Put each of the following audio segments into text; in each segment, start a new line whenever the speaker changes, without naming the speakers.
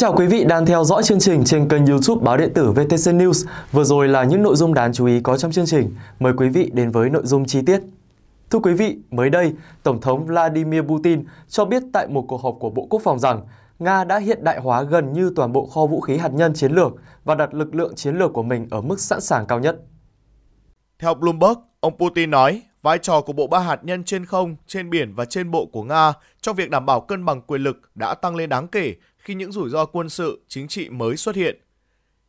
chào quý vị đang theo dõi chương trình trên kênh YouTube báo điện tử VTC News. Vừa rồi là những nội dung đáng chú ý có trong chương trình. Mời quý vị đến với nội dung chi tiết. Thưa quý vị, mới đây, Tổng thống Vladimir Putin cho biết tại một cuộc họp của Bộ Quốc phòng rằng Nga đã hiện đại hóa gần như toàn bộ kho vũ khí hạt nhân chiến lược và đặt
lực lượng chiến lược của mình ở mức sẵn sàng cao nhất. Theo Bloomberg, ông Putin nói vai trò của bộ ba hạt nhân trên không, trên biển và trên bộ của Nga trong việc đảm bảo cân bằng quyền lực đã tăng lên đáng kể khi những rủi ro quân sự, chính trị mới xuất hiện.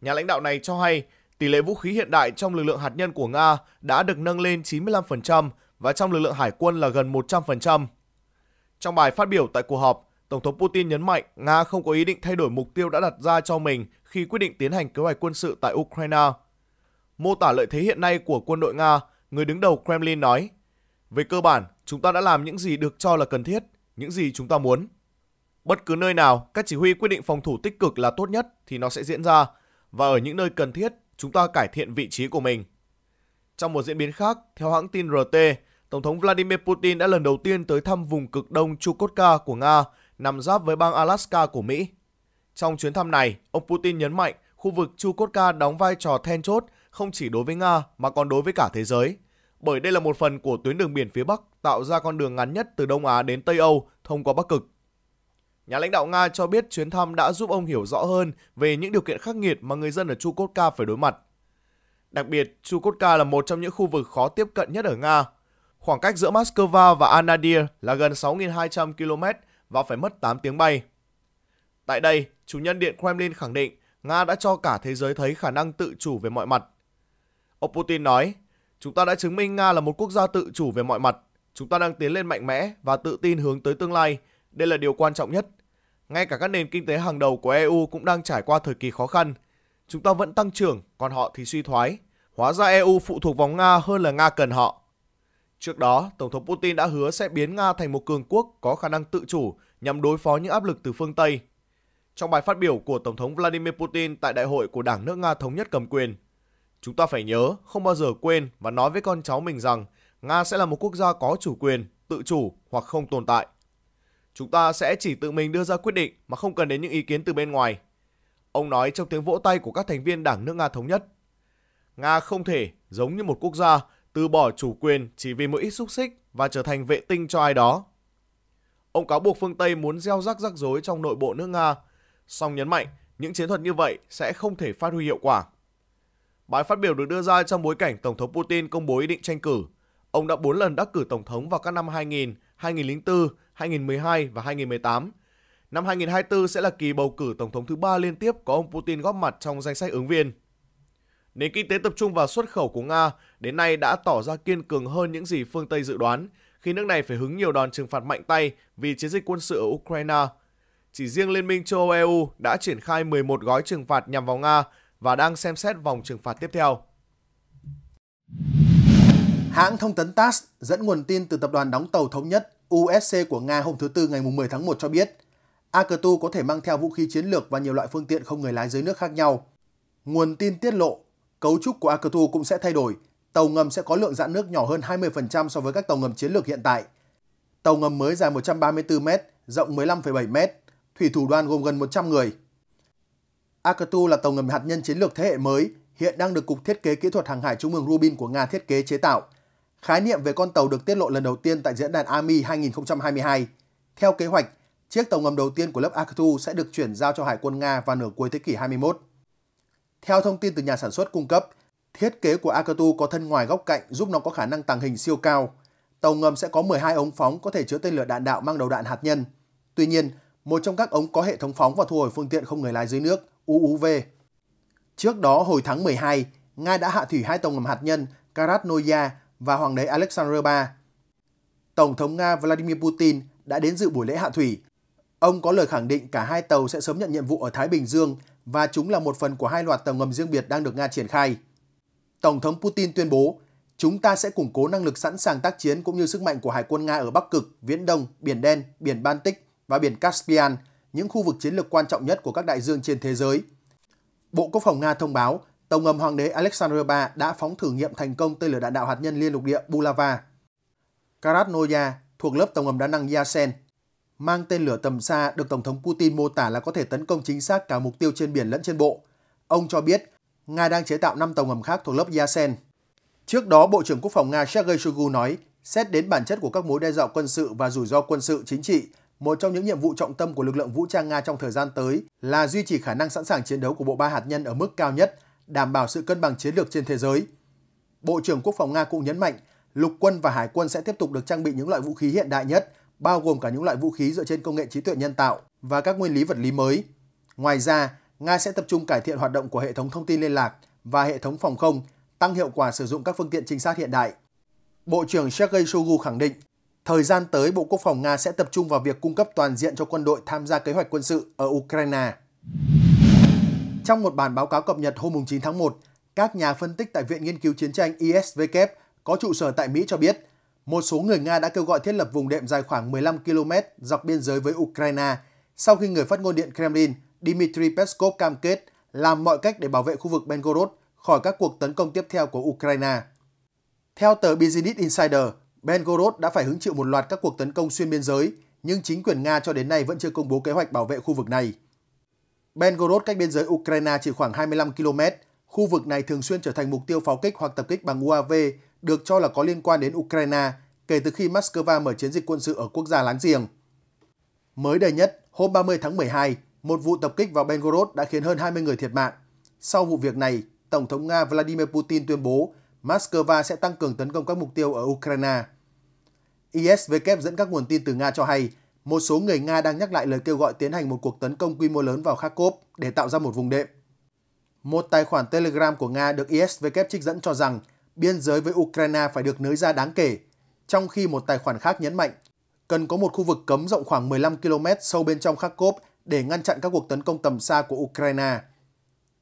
Nhà lãnh đạo này cho hay tỷ lệ vũ khí hiện đại trong lực lượng hạt nhân của Nga đã được nâng lên 95% và trong lực lượng hải quân là gần 100%. Trong bài phát biểu tại cuộc họp, Tổng thống Putin nhấn mạnh Nga không có ý định thay đổi mục tiêu đã đặt ra cho mình khi quyết định tiến hành kế hoạch quân sự tại Ukraine. Mô tả lợi thế hiện nay của quân đội Nga, người đứng đầu Kremlin nói, Về cơ bản, chúng ta đã làm những gì được cho là cần thiết, những gì chúng ta muốn. Bất cứ nơi nào, các chỉ huy quyết định phòng thủ tích cực là tốt nhất thì nó sẽ diễn ra và ở những nơi cần thiết, chúng ta cải thiện vị trí của mình. Trong một diễn biến khác, theo hãng tin RT, Tổng thống Vladimir Putin đã lần đầu tiên tới thăm vùng cực đông Chukotka của Nga nằm giáp với bang Alaska của Mỹ. Trong chuyến thăm này, ông Putin nhấn mạnh khu vực Chukotka đóng vai trò then chốt không chỉ đối với Nga mà còn đối với cả thế giới, bởi đây là một phần của tuyến đường biển phía Bắc tạo ra con đường ngắn nhất từ Đông Á đến Tây Âu thông qua Bắc Cực. Nhà lãnh đạo Nga cho biết chuyến thăm đã giúp ông hiểu rõ hơn về những điều kiện khắc nghiệt mà người dân ở Chukotka phải đối mặt. Đặc biệt, Chukotka là một trong những khu vực khó tiếp cận nhất ở Nga. Khoảng cách giữa Moscow và Anadir là gần 6.200 km và phải mất 8 tiếng bay. Tại đây, chủ nhân Điện Kremlin khẳng định Nga đã cho cả thế giới thấy khả năng tự chủ về mọi mặt. Ông Putin nói, chúng ta đã chứng minh Nga là một quốc gia tự chủ về mọi mặt. Chúng ta đang tiến lên mạnh mẽ và tự tin hướng tới tương lai. Đây là điều quan trọng nhất ngay cả các nền kinh tế hàng đầu của EU cũng đang trải qua thời kỳ khó khăn. Chúng ta vẫn tăng trưởng, còn họ thì suy thoái. Hóa ra EU phụ thuộc vào Nga hơn là Nga cần họ. Trước đó, Tổng thống Putin đã hứa sẽ biến Nga thành một cường quốc có khả năng tự chủ nhằm đối phó những áp lực từ phương Tây. Trong bài phát biểu của Tổng thống Vladimir Putin tại Đại hội của Đảng nước Nga Thống nhất cầm quyền, chúng ta phải nhớ, không bao giờ quên và nói với con cháu mình rằng Nga sẽ là một quốc gia có chủ quyền, tự chủ hoặc không tồn tại. Chúng ta sẽ chỉ tự mình đưa ra quyết định mà không cần đến những ý kiến từ bên ngoài. Ông nói trong tiếng vỗ tay của các thành viên Đảng nước Nga Thống Nhất. Nga không thể, giống như một quốc gia, từ bỏ chủ quyền chỉ vì một ít xúc xích và trở thành vệ tinh cho ai đó. Ông cáo buộc phương Tây muốn gieo rắc rắc rối trong nội bộ nước Nga, song nhấn mạnh những chiến thuật như vậy sẽ không thể phát huy hiệu quả. Bài phát biểu được đưa ra trong bối cảnh Tổng thống Putin công bố ý định tranh cử. Ông đã 4 lần đắc cử Tổng thống vào các năm 2000, 2004, 2012 và 2018. Năm 2024 sẽ là kỳ bầu cử tổng thống thứ ba liên tiếp có ông Putin góp mặt trong danh sách ứng viên. Nền kinh tế tập trung vào xuất khẩu của Nga đến nay đã tỏ ra kiên cường hơn những gì phương Tây dự đoán, khi nước này phải hứng nhiều đòn trừng phạt mạnh tay vì chiến dịch quân sự ở Ukraine. Chỉ riêng Liên minh châu Âu EU đã triển khai 11 gói trừng phạt nhằm vào Nga và đang xem xét vòng trừng phạt tiếp theo.
Hãng thông tấn TASS dẫn nguồn tin từ tập đoàn đóng tàu thống nhất USC của Nga hôm thứ Tư ngày 10 tháng 1 cho biết, Akertu có thể mang theo vũ khí chiến lược và nhiều loại phương tiện không người lái dưới nước khác nhau. Nguồn tin tiết lộ, cấu trúc của Akertu cũng sẽ thay đổi, tàu ngầm sẽ có lượng giãn nước nhỏ hơn 20% so với các tàu ngầm chiến lược hiện tại. Tàu ngầm mới dài 134 m, rộng 15,7 m, thủy thủ đoàn gồm gần 100 người. Akertu là tàu ngầm hạt nhân chiến lược thế hệ mới, hiện đang được Cục Thiết kế Kỹ thuật Hàng hải Trung ương Rubin của Nga thiết kế chế tạo – Khái niệm về con tàu được tiết lộ lần đầu tiên tại diễn đàn AMI 2022. Theo kế hoạch, chiếc tàu ngầm đầu tiên của lớp Arctu sẽ được chuyển giao cho Hải quân Nga vào nửa cuối thế kỷ 21. Theo thông tin từ nhà sản xuất cung cấp, thiết kế của Arctu có thân ngoài góc cạnh giúp nó có khả năng tàng hình siêu cao. Tàu ngầm sẽ có 12 ống phóng có thể chứa tên lửa đạn đạo mang đầu đạn hạt nhân. Tuy nhiên, một trong các ống có hệ thống phóng và thu hồi phương tiện không người lái dưới nước, UUV. Trước đó hồi tháng 12, Nga đã hạ thủy hai tàu ngầm hạt nhân Karatnoya và Hoàng đế Alexander III. Tổng thống Nga Vladimir Putin đã đến dự buổi lễ hạ thủy. Ông có lời khẳng định cả hai tàu sẽ sớm nhận nhiệm vụ ở Thái Bình Dương và chúng là một phần của hai loạt tàu ngầm riêng biệt đang được Nga triển khai. Tổng thống Putin tuyên bố, chúng ta sẽ củng cố năng lực sẵn sàng tác chiến cũng như sức mạnh của Hải quân Nga ở Bắc Cực, Viễn Đông, Biển Đen, Biển Baltic và Biển Caspian, những khu vực chiến lược quan trọng nhất của các đại dương trên thế giới. Bộ Quốc phòng Nga thông báo Tàu ngầm Hoàng đế Alexander III đã phóng thử nghiệm thành công tên lửa đạn đạo hạt nhân liên lục địa Bulava. Karatnoya thuộc lớp tàu ngầm đa năng Yasen mang tên lửa tầm xa được Tổng thống Putin mô tả là có thể tấn công chính xác cả mục tiêu trên biển lẫn trên bộ. Ông cho biết Nga đang chế tạo 5 tàu ngầm khác thuộc lớp Yasen. Trước đó, Bộ trưởng Quốc phòng Nga Sergei Shoigu nói, xét đến bản chất của các mối đe dọa quân sự và rủi ro quân sự chính trị, một trong những nhiệm vụ trọng tâm của lực lượng vũ trang Nga trong thời gian tới là duy trì khả năng sẵn sàng chiến đấu của bộ ba hạt nhân ở mức cao nhất – đảm bảo sự cân bằng chiến lược trên thế giới. Bộ trưởng Quốc phòng Nga cũng nhấn mạnh, lục quân và hải quân sẽ tiếp tục được trang bị những loại vũ khí hiện đại nhất, bao gồm cả những loại vũ khí dựa trên công nghệ trí tuệ nhân tạo và các nguyên lý vật lý mới. Ngoài ra, Nga sẽ tập trung cải thiện hoạt động của hệ thống thông tin liên lạc và hệ thống phòng không, tăng hiệu quả sử dụng các phương tiện trinh sát hiện đại. Bộ trưởng Sergei Shoigu khẳng định, thời gian tới Bộ Quốc phòng Nga sẽ tập trung vào việc cung cấp toàn diện cho quân đội tham gia kế hoạch quân sự ở Ukraine. Trong một bản báo cáo cập nhật hôm 9 tháng 1, các nhà phân tích tại Viện Nghiên cứu Chiến tranh ISW có trụ sở tại Mỹ cho biết, một số người Nga đã kêu gọi thiết lập vùng đệm dài khoảng 15 km dọc biên giới với Ukraine sau khi người phát ngôn điện Kremlin Dmitry Peskov cam kết làm mọi cách để bảo vệ khu vực Belgorod khỏi các cuộc tấn công tiếp theo của Ukraine. Theo tờ Business Insider, Belgorod đã phải hứng chịu một loạt các cuộc tấn công xuyên biên giới, nhưng chính quyền Nga cho đến nay vẫn chưa công bố kế hoạch bảo vệ khu vực này. Belgorod cách biên giới Ukraine chỉ khoảng 25 km. Khu vực này thường xuyên trở thành mục tiêu pháo kích hoặc tập kích bằng UAV được cho là có liên quan đến Ukraine kể từ khi Moscow mở chiến dịch quân sự ở quốc gia láng giềng. Mới đây nhất, hôm 30 tháng 12, một vụ tập kích vào Belgorod đã khiến hơn 20 người thiệt mạng. Sau vụ việc này, Tổng thống Nga Vladimir Putin tuyên bố Moscow sẽ tăng cường tấn công các mục tiêu ở Ukraine. ISW dẫn các nguồn tin từ Nga cho hay một số người Nga đang nhắc lại lời kêu gọi tiến hành một cuộc tấn công quy mô lớn vào Kharkov để tạo ra một vùng đệm. Một tài khoản Telegram của Nga được ISW trích dẫn cho rằng biên giới với Ukraine phải được nới ra đáng kể, trong khi một tài khoản khác nhấn mạnh cần có một khu vực cấm rộng khoảng 15 km sâu bên trong Kharkov để ngăn chặn các cuộc tấn công tầm xa của Ukraine.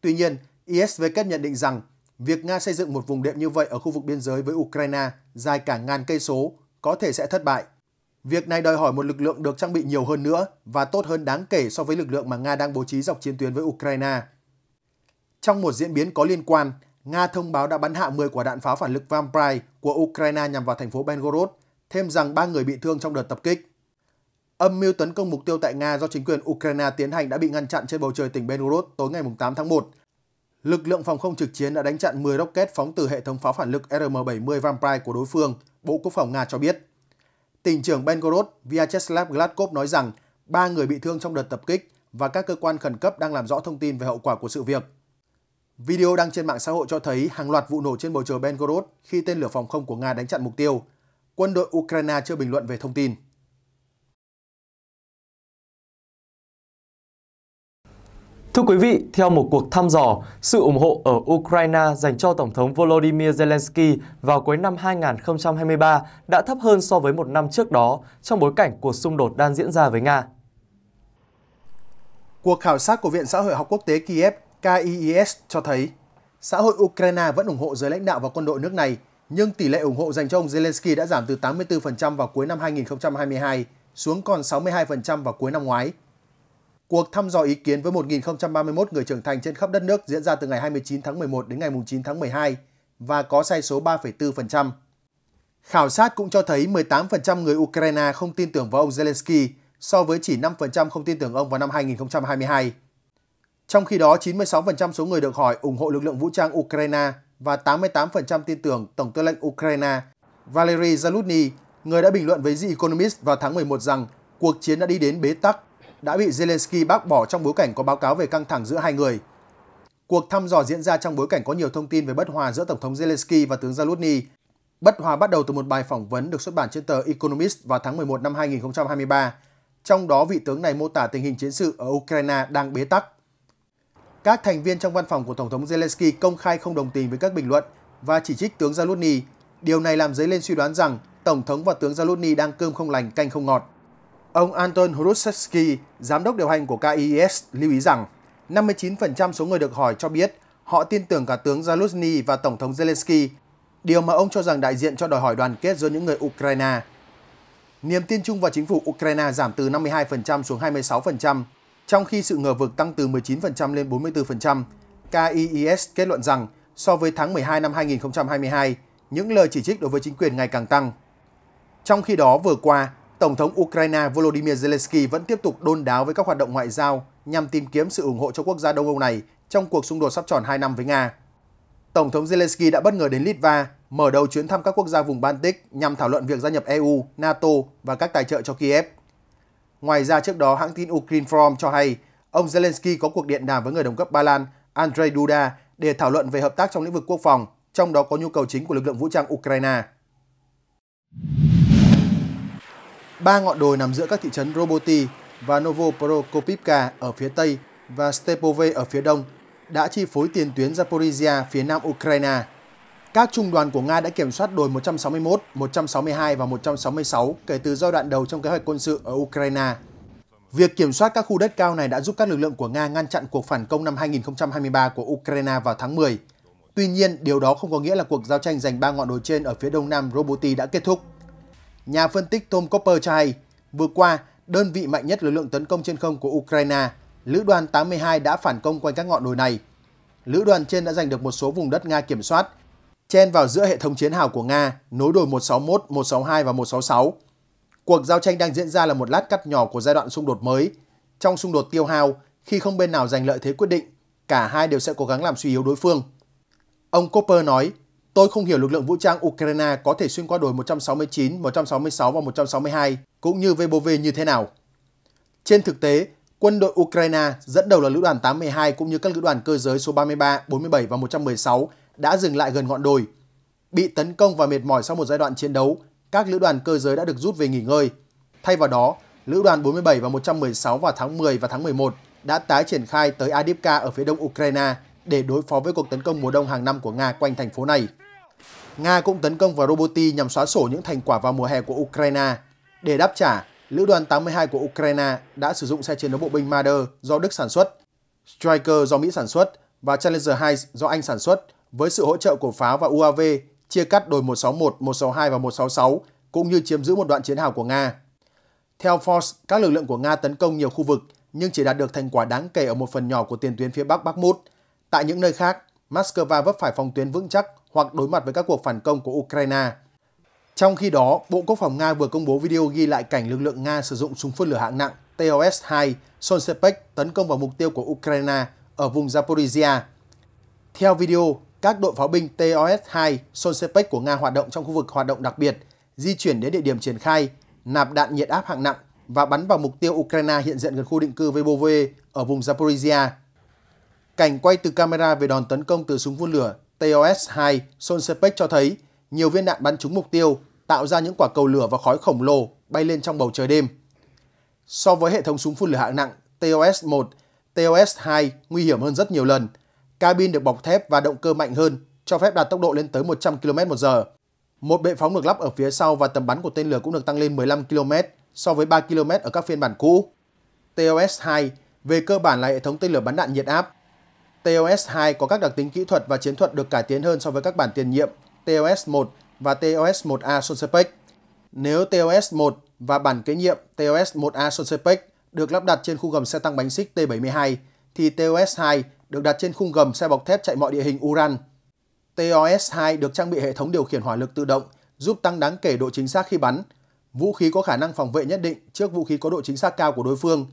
Tuy nhiên, ISW nhận định rằng việc Nga xây dựng một vùng đệm như vậy ở khu vực biên giới với Ukraine dài cả ngàn cây số có thể sẽ thất bại. Việc này đòi hỏi một lực lượng được trang bị nhiều hơn nữa và tốt hơn đáng kể so với lực lượng mà Nga đang bố trí dọc chiến tuyến với Ukraine. Trong một diễn biến có liên quan, Nga thông báo đã bắn hạ 10 quả đạn pháo phản lực Vampire của Ukraine nhằm vào thành phố Belgorod, thêm rằng 3 người bị thương trong đợt tập kích. Âm mưu tấn công mục tiêu tại Nga do chính quyền Ukraine tiến hành đã bị ngăn chặn trên bầu trời tỉnh Belgorod tối ngày 8 tháng 1. Lực lượng phòng không trực chiến đã đánh chặn 10 rocket phóng từ hệ thống pháo phản lực RM-70 Vampire của đối phương, Bộ Quốc phòng Nga cho biết tỉnh trưởng Belgorod Vyacheslav Gladkov nói rằng ba người bị thương trong đợt tập kích và các cơ quan khẩn cấp đang làm rõ thông tin về hậu quả của sự việc. Video đăng trên mạng xã hội cho thấy hàng loạt vụ nổ trên bầu trời Belgorod khi tên lửa phòng không của Nga đánh chặn mục tiêu. Quân đội Ukraine chưa bình luận về thông tin.
Thưa quý vị, theo một cuộc thăm dò, sự ủng hộ ở Ukraine dành cho Tổng thống Volodymyr Zelensky vào cuối năm 2023 đã thấp hơn so với một năm trước đó trong bối cảnh cuộc xung đột đang diễn ra với Nga. Cuộc khảo sát của Viện Xã hội học quốc tế Kiev KIES cho thấy
xã hội Ukraine vẫn ủng hộ giới lãnh đạo và quân đội nước này, nhưng tỷ lệ ủng hộ dành cho ông Zelensky đã giảm từ 84% vào cuối năm 2022 xuống còn 62% vào cuối năm ngoái. Cuộc thăm dò ý kiến với 1.031 người trưởng thành trên khắp đất nước diễn ra từ ngày 29 tháng 11 đến ngày 9 tháng 12 và có sai số 3,4%. Khảo sát cũng cho thấy 18% người Ukraine không tin tưởng vào ông Zelensky so với chỉ 5% không tin tưởng ông vào năm 2022. Trong khi đó, 96% số người được hỏi ủng hộ lực lượng vũ trang Ukraine và 88% tin tưởng Tổng tư lệnh Ukraine Valery Zaluzny, người đã bình luận với The Economist vào tháng 11 rằng cuộc chiến đã đi đến bế tắc đã bị Zelensky bác bỏ trong bối cảnh có báo cáo về căng thẳng giữa hai người. Cuộc thăm dò diễn ra trong bối cảnh có nhiều thông tin về bất hòa giữa Tổng thống Zelensky và tướng Zaluzny. Bất hòa bắt đầu từ một bài phỏng vấn được xuất bản trên tờ Economist vào tháng 11 năm 2023. Trong đó, vị tướng này mô tả tình hình chiến sự ở Ukraine đang bế tắc. Các thành viên trong văn phòng của Tổng thống Zelensky công khai không đồng tình với các bình luận và chỉ trích tướng Zaluzny. Điều này làm dấy lên suy đoán rằng Tổng thống và tướng Zaluzny đang cơm không lành canh không ngọt. Ông Anton Horosetsky, giám đốc điều hành của KIS, e lưu ý rằng 59% số người được hỏi cho biết họ tin tưởng cả tướng Zaluzny và Tổng thống Zelensky, điều mà ông cho rằng đại diện cho đòi hỏi đoàn kết giữa những người Ukraine. Niềm tin chung vào chính phủ Ukraine giảm từ 52% xuống 26%, trong khi sự ngờ vực tăng từ 19% lên 44%. KIES kết luận rằng so với tháng 12 năm 2022, những lời chỉ trích đối với chính quyền ngày càng tăng. Trong khi đó vừa qua, Tổng thống Ukraine Volodymyr Zelensky vẫn tiếp tục đôn đáo với các hoạt động ngoại giao nhằm tìm kiếm sự ủng hộ cho quốc gia Đông Âu này trong cuộc xung đột sắp tròn 2 năm với Nga. Tổng thống Zelensky đã bất ngờ đến Litva, mở đầu chuyến thăm các quốc gia vùng Baltic nhằm thảo luận việc gia nhập EU, NATO và các tài trợ cho Kiev. Ngoài ra trước đó, hãng tin Ukrinform cho hay ông Zelensky có cuộc điện đàm với người đồng cấp Ba Lan Andrei Duda để thảo luận về hợp tác trong lĩnh vực quốc phòng, trong đó có nhu cầu chính của lực lượng vũ trang Ukraine. Ba ngọn đồi nằm giữa các thị trấn Roboti và Novoprokopivka ở phía Tây và Stepove ở phía Đông đã chi phối tiền tuyến Zaporizhia phía nam Ukraine. Các trung đoàn của Nga đã kiểm soát đồi 161, 162 và 166 kể từ giai đoạn đầu trong kế hoạch quân sự ở Ukraine. Việc kiểm soát các khu đất cao này đã giúp các lực lượng của Nga ngăn chặn cuộc phản công năm 2023 của Ukraine vào tháng 10. Tuy nhiên, điều đó không có nghĩa là cuộc giao tranh giành ba ngọn đồi trên ở phía đông nam Roboti đã kết thúc. Nhà phân tích Tom Copper cho hay, vừa qua, đơn vị mạnh nhất lực lượng tấn công trên không của Ukraine, Lữ đoàn 82 đã phản công quanh các ngọn đồi này. Lữ đoàn trên đã giành được một số vùng đất Nga kiểm soát, chen vào giữa hệ thống chiến hào của Nga, nối đồi 161, 162 và 166. Cuộc giao tranh đang diễn ra là một lát cắt nhỏ của giai đoạn xung đột mới. Trong xung đột tiêu hao, khi không bên nào giành lợi thế quyết định, cả hai đều sẽ cố gắng làm suy yếu đối phương. Ông Copper nói, Tôi không hiểu lực lượng vũ trang Ukraine có thể xuyên qua đồi 169, 166 và 162 cũng như Vebove như thế nào. Trên thực tế, quân đội Ukraine dẫn đầu là lữ đoàn 82 cũng như các lữ đoàn cơ giới số 33, 47 và 116 đã dừng lại gần ngọn đồi. Bị tấn công và mệt mỏi sau một giai đoạn chiến đấu, các lữ đoàn cơ giới đã được rút về nghỉ ngơi. Thay vào đó, lữ đoàn 47 và 116 vào tháng 10 và tháng 11 đã tái triển khai tới Adipka ở phía đông Ukraine để đối phó với cuộc tấn công mùa đông hàng năm của Nga quanh thành phố này. Nga cũng tấn công vào Roboti nhằm xóa sổ những thành quả vào mùa hè của Ukraine. Để đáp trả, Lữ đoàn 82 của Ukraine đã sử dụng xe chiến đấu bộ binh Marder do Đức sản xuất, Striker do Mỹ sản xuất và Challenger 2 do Anh sản xuất với sự hỗ trợ của pháo và UAV chia cắt đồi 161, 162 và 166 cũng như chiếm giữ một đoạn chiến hào của Nga. Theo Force, các lực lượng của Nga tấn công nhiều khu vực nhưng chỉ đạt được thành quả đáng kể ở một phần nhỏ của tiền tuyến phía Bắc Bakhmut – Tại những nơi khác, Moscow vấp phải phòng tuyến vững chắc hoặc đối mặt với các cuộc phản công của Ukraine. Trong khi đó, Bộ Quốc phòng Nga vừa công bố video ghi lại cảnh lực lượng Nga sử dụng súng phun lửa hạng nặng TOS-2 Sonspek tấn công vào mục tiêu của Ukraine ở vùng Zaporizhia. Theo video, các đội pháo binh TOS-2 Sonspek của Nga hoạt động trong khu vực hoạt động đặc biệt, di chuyển đến địa điểm triển khai, nạp đạn nhiệt áp hạng nặng và bắn vào mục tiêu Ukraine hiện diện gần khu định cư Vebove ở vùng Zaporizhia. Cảnh quay từ camera về đòn tấn công từ súng phun lửa TOS-2 Solsepec cho thấy nhiều viên đạn bắn trúng mục tiêu, tạo ra những quả cầu lửa và khói khổng lồ bay lên trong bầu trời đêm. So với hệ thống súng phun lửa hạng nặng TOS-1, TOS-2 nguy hiểm hơn rất nhiều lần. Cabin được bọc thép và động cơ mạnh hơn, cho phép đạt tốc độ lên tới 100 km/h. Một bệ phóng được lắp ở phía sau và tầm bắn của tên lửa cũng được tăng lên 15 km so với 3 km ở các phiên bản cũ. TOS-2 về cơ bản là hệ thống tên lửa bắn đạn nhiệt áp, TOS 2 có các đặc tính kỹ thuật và chiến thuật được cải tiến hơn so với các bản tiền nhiệm TOS 1 và TOS 1A Solsepec. Nếu TOS 1 và bản kế nhiệm TOS 1A Solsepec được lắp đặt trên khung gầm xe tăng bánh xích T-72, thì TOS 2 được đặt trên khung gầm xe bọc thép chạy mọi địa hình Uran. TOS 2 được trang bị hệ thống điều khiển hỏa lực tự động, giúp tăng đáng kể độ chính xác khi bắn. Vũ khí có khả năng phòng vệ nhất định trước vũ khí có độ chính xác cao của đối phương.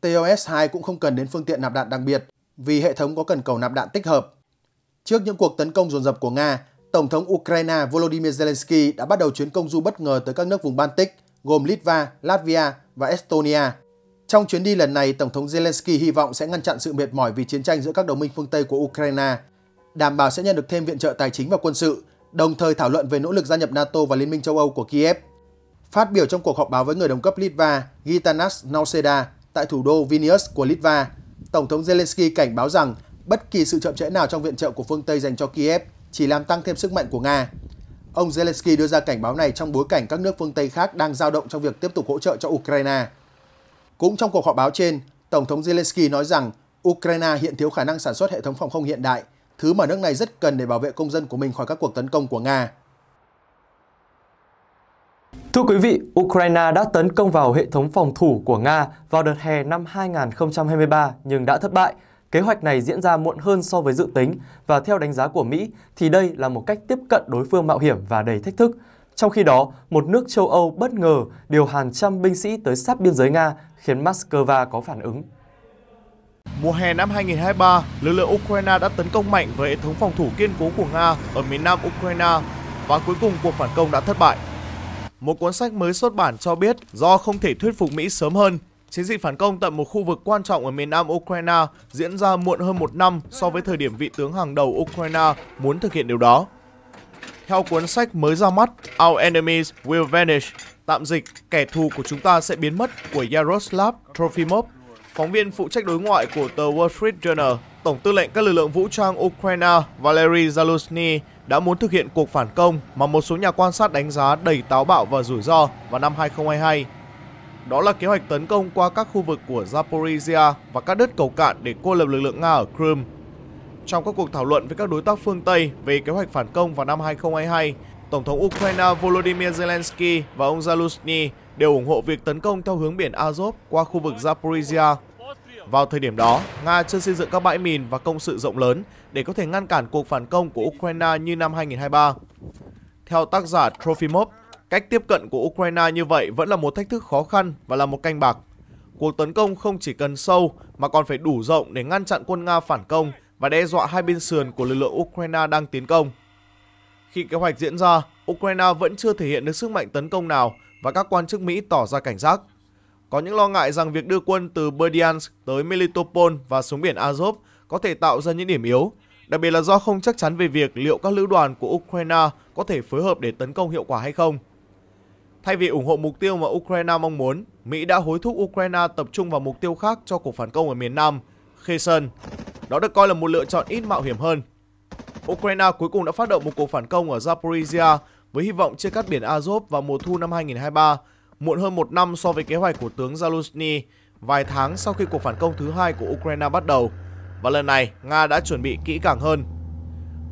TOS 2 cũng không cần đến phương tiện nạp đạn đặc biệt, vì hệ thống có cần cầu nạp đạn tích hợp. Trước những cuộc tấn công dồn dập của Nga, Tổng thống Ukraine Volodymyr Zelensky đã bắt đầu chuyến công du bất ngờ tới các nước vùng Baltic, gồm Litva, Latvia và Estonia. Trong chuyến đi lần này, Tổng thống Zelensky hy vọng sẽ ngăn chặn sự mệt mỏi vì chiến tranh giữa các đồng minh phương Tây của Ukraine, đảm bảo sẽ nhận được thêm viện trợ tài chính và quân sự, đồng thời thảo luận về nỗ lực gia nhập NATO và Liên minh châu Âu của Kiev. Phát biểu trong cuộc họp báo với người đồng cấp Litva Gitanas Nauseda tại thủ đô Vilnius của Litva, Tổng thống Zelensky cảnh báo rằng bất kỳ sự chậm trễ nào trong viện trợ của phương Tây dành cho Kiev chỉ làm tăng thêm sức mạnh của Nga. Ông Zelensky đưa ra cảnh báo này trong bối cảnh các nước phương Tây khác đang dao động trong việc tiếp tục hỗ trợ cho Ukraine. Cũng trong cuộc họp báo trên, Tổng thống Zelensky nói rằng Ukraine hiện thiếu khả năng sản xuất hệ thống phòng không hiện đại, thứ mà nước này rất cần để bảo vệ công dân của mình khỏi các cuộc tấn công của Nga.
Thưa quý vị, Ukraine đã tấn công vào hệ thống phòng thủ của Nga vào đợt hè năm 2023 nhưng đã thất bại. Kế hoạch này diễn ra muộn hơn so với dự tính và theo đánh giá của Mỹ thì đây là một cách tiếp cận đối phương mạo hiểm và đầy thách thức. Trong khi đó, một nước châu Âu bất ngờ điều hàng trăm binh sĩ tới sát biên giới Nga khiến Moscow có phản
ứng. Mùa hè năm 2023, lực lượng Ukraine đã tấn công mạnh với hệ thống phòng thủ kiên cố của Nga ở miền nam Ukraine và cuối cùng cuộc phản công đã thất bại một cuốn sách mới xuất bản cho biết do không thể thuyết phục Mỹ sớm hơn, chiến dịch phản công tại một khu vực quan trọng ở miền nam Ukraine diễn ra muộn hơn một năm so với thời điểm vị tướng hàng đầu Ukraine muốn thực hiện điều đó. Theo cuốn sách mới ra mắt Our Enemies Will Vanish, tạm dịch Kẻ thù của chúng ta sẽ biến mất của Yaroslav Trofimov, phóng viên phụ trách đối ngoại của tờ Wall Street Journal, Tổng tư lệnh các lực lượng vũ trang Ukraine Valery Zaluzny đã muốn thực hiện cuộc phản công mà một số nhà quan sát đánh giá đầy táo bạo và rủi ro vào năm 2022. Đó là kế hoạch tấn công qua các khu vực của Zaporizhia và các đất cầu cạn để cô lập lực lượng Nga ở Crimea. Trong các cuộc thảo luận với các đối tác phương Tây về kế hoạch phản công vào năm 2022, Tổng thống Ukraine Volodymyr Zelensky và ông Zelensky đều ủng hộ việc tấn công theo hướng biển Azov qua khu vực Zaporizhia. Vào thời điểm đó, Nga chưa xây dựng các bãi mìn và công sự rộng lớn để có thể ngăn cản cuộc phản công của Ukraine như năm 2023. Theo tác giả Trofimov, cách tiếp cận của Ukraine như vậy vẫn là một thách thức khó khăn và là một canh bạc. Cuộc tấn công không chỉ cần sâu mà còn phải đủ rộng để ngăn chặn quân Nga phản công và đe dọa hai bên sườn của lực lượng Ukraine đang tiến công. Khi kế hoạch diễn ra, Ukraine vẫn chưa thể hiện được sức mạnh tấn công nào và các quan chức Mỹ tỏ ra cảnh giác. Có những lo ngại rằng việc đưa quân từ Berdyansk tới Melitopol và xuống biển Azov có thể tạo ra những điểm yếu đặc biệt là do không chắc chắn về việc liệu các lữ đoàn của Ukraine có thể phối hợp để tấn công hiệu quả hay không. Thay vì ủng hộ mục tiêu mà Ukraine mong muốn, Mỹ đã hối thúc Ukraine tập trung vào mục tiêu khác cho cuộc phản công ở miền Nam, Kherson. Đó được coi là một lựa chọn ít mạo hiểm hơn. Ukraine cuối cùng đã phát động một cuộc phản công ở Zaporizhia với hy vọng chia cắt biển Azov vào mùa thu năm 2023, muộn hơn một năm so với kế hoạch của tướng Zaluzny, vài tháng sau khi cuộc phản công thứ hai của Ukraine bắt đầu và lần này Nga đã chuẩn bị kỹ càng hơn.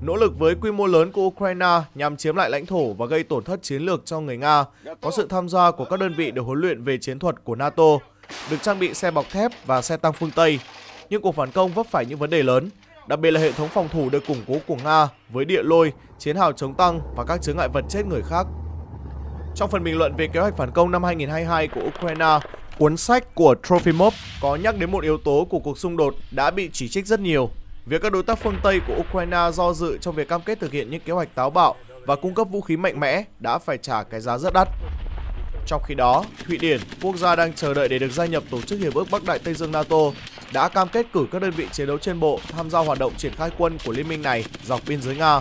Nỗ lực với quy mô lớn của Ukraine nhằm chiếm lại lãnh thổ và gây tổn thất chiến lược cho người Nga có sự tham gia của các đơn vị được huấn luyện về chiến thuật của NATO, được trang bị xe bọc thép và xe tăng phương Tây. Nhưng cuộc phản công vấp phải những vấn đề lớn, đặc biệt là hệ thống phòng thủ được củng cố của Nga với địa lôi, chiến hào chống tăng và các chướng ngại vật chết người khác. Trong phần bình luận về kế hoạch phản công năm 2022 của Ukraine, Cuốn sách của Trofimov có nhắc đến một yếu tố của cuộc xung đột đã bị chỉ trích rất nhiều. Việc các đối tác phương Tây của Ukraine do dự trong việc cam kết thực hiện những kế hoạch táo bạo và cung cấp vũ khí mạnh mẽ đã phải trả cái giá rất đắt. Trong khi đó, Thụy Điển, quốc gia đang chờ đợi để được gia nhập Tổ chức Hiệp ước Bắc Đại Tây Dương NATO, đã cam kết cử các đơn vị chiến đấu trên bộ tham gia hoạt động triển khai quân của liên minh này dọc biên giới Nga.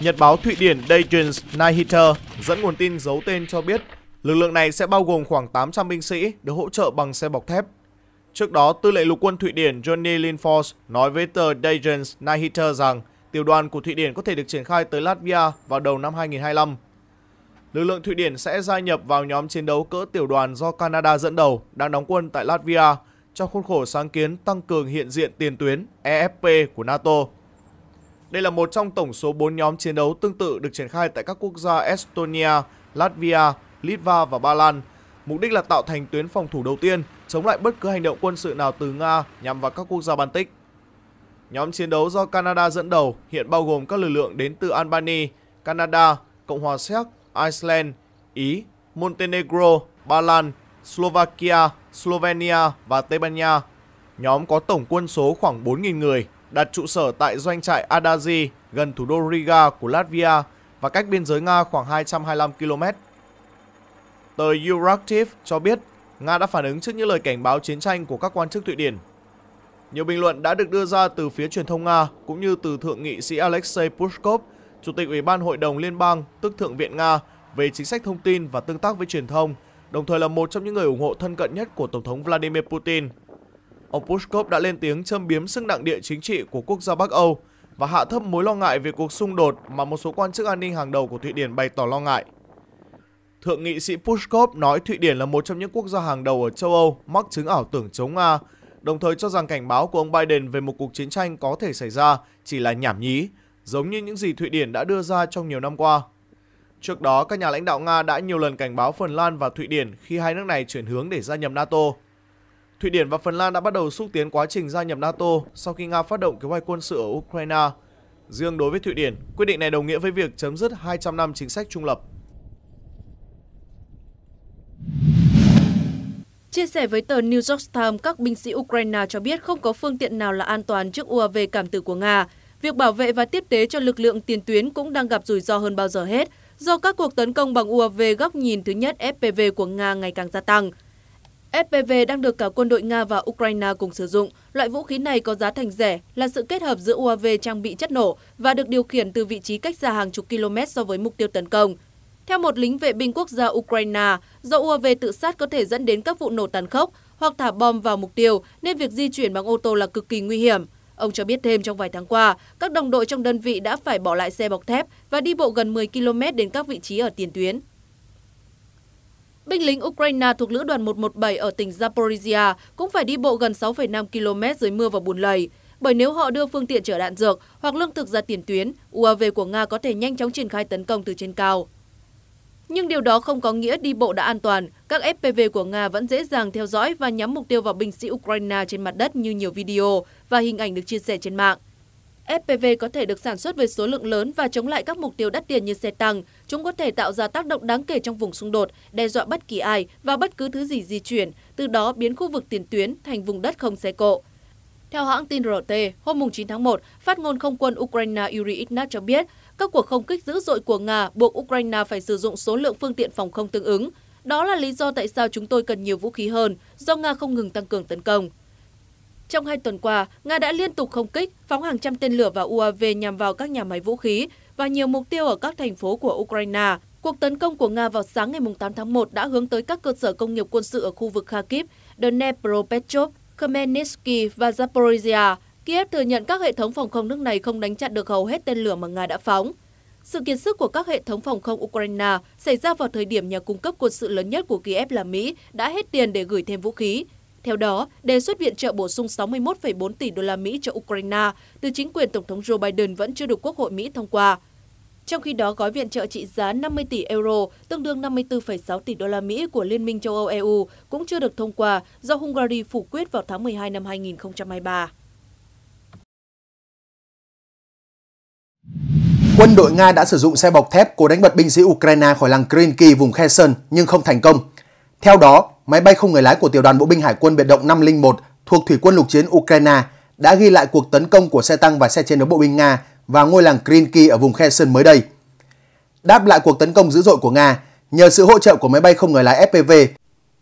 Nhật báo Thụy Điển Dagens Nyheter dẫn nguồn tin giấu tên cho biết Lực lượng này sẽ bao gồm khoảng 800 binh sĩ được hỗ trợ bằng xe bọc thép. Trước đó, tư lệnh lục quân Thụy Điển Johnny Linfors nói với tờ Dagens Nyheter rằng tiểu đoàn của Thụy Điển có thể được triển khai tới Latvia vào đầu năm 2025. Lực lượng Thụy Điển sẽ gia nhập vào nhóm chiến đấu cỡ tiểu đoàn do Canada dẫn đầu đang đóng quân tại Latvia trong khuôn khổ sáng kiến tăng cường hiện diện tiền tuyến EFP của NATO. Đây là một trong tổng số 4 nhóm chiến đấu tương tự được triển khai tại các quốc gia Estonia, Latvia, Litva và Ba Lan, mục đích là tạo thành tuyến phòng thủ đầu tiên chống lại bất cứ hành động quân sự nào từ Nga nhằm vào các quốc gia Baltic. Nhóm chiến đấu do Canada dẫn đầu hiện bao gồm các lực lượng đến từ Albania, Canada, Cộng hòa Séc, Iceland, Ý, Montenegro, Ba Lan, Slovakia, Slovenia và Tây Ban Nha. Nhóm có tổng quân số khoảng 4.000 người, đặt trụ sở tại doanh trại Adazi gần thủ đô Riga của Latvia và cách biên giới Nga khoảng 225 km. Tờ Euractiv cho biết Nga đã phản ứng trước những lời cảnh báo chiến tranh của các quan chức Thụy Điển. Nhiều bình luận đã được đưa ra từ phía truyền thông Nga cũng như từ thượng nghị sĩ Alexei Pushkov, chủ tịch Ủy ban Hội đồng Liên bang, tức Thượng viện Nga, về chính sách thông tin và tương tác với truyền thông, đồng thời là một trong những người ủng hộ thân cận nhất của Tổng thống Vladimir Putin. Ông Pushkov đã lên tiếng châm biếm sức nặng địa chính trị của quốc gia Bắc Âu và hạ thấp mối lo ngại về cuộc xung đột mà một số quan chức an ninh hàng đầu của Thụy Điển bày tỏ lo ngại. Thượng nghị sĩ Pushkov nói Thụy Điển là một trong những quốc gia hàng đầu ở châu Âu mắc chứng ảo tưởng chống Nga, đồng thời cho rằng cảnh báo của ông Biden về một cuộc chiến tranh có thể xảy ra chỉ là nhảm nhí, giống như những gì Thụy Điển đã đưa ra trong nhiều năm qua. Trước đó, các nhà lãnh đạo Nga đã nhiều lần cảnh báo Phần Lan và Thụy Điển khi hai nước này chuyển hướng để gia nhập NATO. Thụy Điển và Phần Lan đã bắt đầu xúc tiến quá trình gia nhập NATO sau khi Nga phát động kế hoạch quân sự ở Ukraine. Riêng đối với Thụy Điển, quyết định này đồng nghĩa với việc chấm dứt 200 năm chính sách trung lập.
Chia sẻ với tờ New York Times, các binh sĩ Ukraine cho biết không có phương tiện nào là an toàn trước UAV cảm tử của Nga. Việc bảo vệ và tiếp tế cho lực lượng tiền tuyến cũng đang gặp rủi ro hơn bao giờ hết do các cuộc tấn công bằng UAV góc nhìn thứ nhất FPV của Nga ngày càng gia tăng. FPV đang được cả quân đội Nga và Ukraine cùng sử dụng. Loại vũ khí này có giá thành rẻ, là sự kết hợp giữa UAV trang bị chất nổ và được điều khiển từ vị trí cách xa hàng chục km so với mục tiêu tấn công. Theo một lính vệ binh quốc gia Ukraine, do UAV tự sát có thể dẫn đến các vụ nổ tàn khốc hoặc thả bom vào mục tiêu, nên việc di chuyển bằng ô tô là cực kỳ nguy hiểm. Ông cho biết thêm trong vài tháng qua, các đồng đội trong đơn vị đã phải bỏ lại xe bọc thép và đi bộ gần 10 km đến các vị trí ở tiền tuyến. Binh lính Ukraine thuộc lữ đoàn 117 ở tỉnh Zaporizhia cũng phải đi bộ gần 6,5 km dưới mưa và bùn lầy. Bởi nếu họ đưa phương tiện chở đạn dược hoặc lương thực ra tiền tuyến, UAV của Nga có thể nhanh chóng triển khai tấn công từ trên cao. Nhưng điều đó không có nghĩa đi bộ đã an toàn. Các FPV của Nga vẫn dễ dàng theo dõi và nhắm mục tiêu vào binh sĩ Ukraine trên mặt đất như nhiều video và hình ảnh được chia sẻ trên mạng. FPV có thể được sản xuất với số lượng lớn và chống lại các mục tiêu đắt tiền như xe tăng. Chúng có thể tạo ra tác động đáng kể trong vùng xung đột, đe dọa bất kỳ ai và bất cứ thứ gì di chuyển, từ đó biến khu vực tiền tuyến thành vùng đất không xe cộ. Theo hãng tin RT, hôm 9 tháng 1, phát ngôn không quân Ukraine Yuri Ignat cho biết, các cuộc không kích dữ dội của Nga buộc Ukraine phải sử dụng số lượng phương tiện phòng không tương ứng. Đó là lý do tại sao chúng tôi cần nhiều vũ khí hơn, do Nga không ngừng tăng cường tấn công. Trong hai tuần qua, Nga đã liên tục không kích, phóng hàng trăm tên lửa và UAV nhằm vào các nhà máy vũ khí và nhiều mục tiêu ở các thành phố của Ukraine. Cuộc tấn công của Nga vào sáng ngày 8 tháng 1 đã hướng tới các cơ sở công nghiệp quân sự ở khu vực Kharkiv, Dnepropetrovsk, Khmelnytsky và Zaporizhia. Kiev thừa nhận các hệ thống phòng không nước này không đánh chặn được hầu hết tên lửa mà Nga đã phóng. Sự kiệt sức của các hệ thống phòng không Ukraine xảy ra vào thời điểm nhà cung cấp quân sự lớn nhất của Kiev là Mỹ đã hết tiền để gửi thêm vũ khí. Theo đó, đề xuất viện trợ bổ sung 61,4 tỷ đô la Mỹ cho Ukraine từ chính quyền Tổng thống Joe Biden vẫn chưa được Quốc hội Mỹ thông qua. Trong khi đó, gói viện trợ trị giá 50 tỷ euro, tương đương 54,6 tỷ đô la Mỹ của Liên minh châu Âu EU cũng chưa được thông qua do Hungary phủ quyết vào tháng 12 năm 2023.
Quân đội Nga đã sử dụng xe bọc thép cố đánh bật binh sĩ Ukraine khỏi làng Krinky vùng Kherson nhưng không thành công. Theo đó, máy bay không người lái của tiểu đoàn bộ binh hải quân biệt động 501 thuộc thủy quân lục chiến Ukraine đã ghi lại cuộc tấn công của xe tăng và xe chiến đấu bộ binh Nga vào ngôi làng Krinky ở vùng Kherson mới đây. Đáp lại cuộc tấn công dữ dội của Nga, nhờ sự hỗ trợ của máy bay không người lái FPV,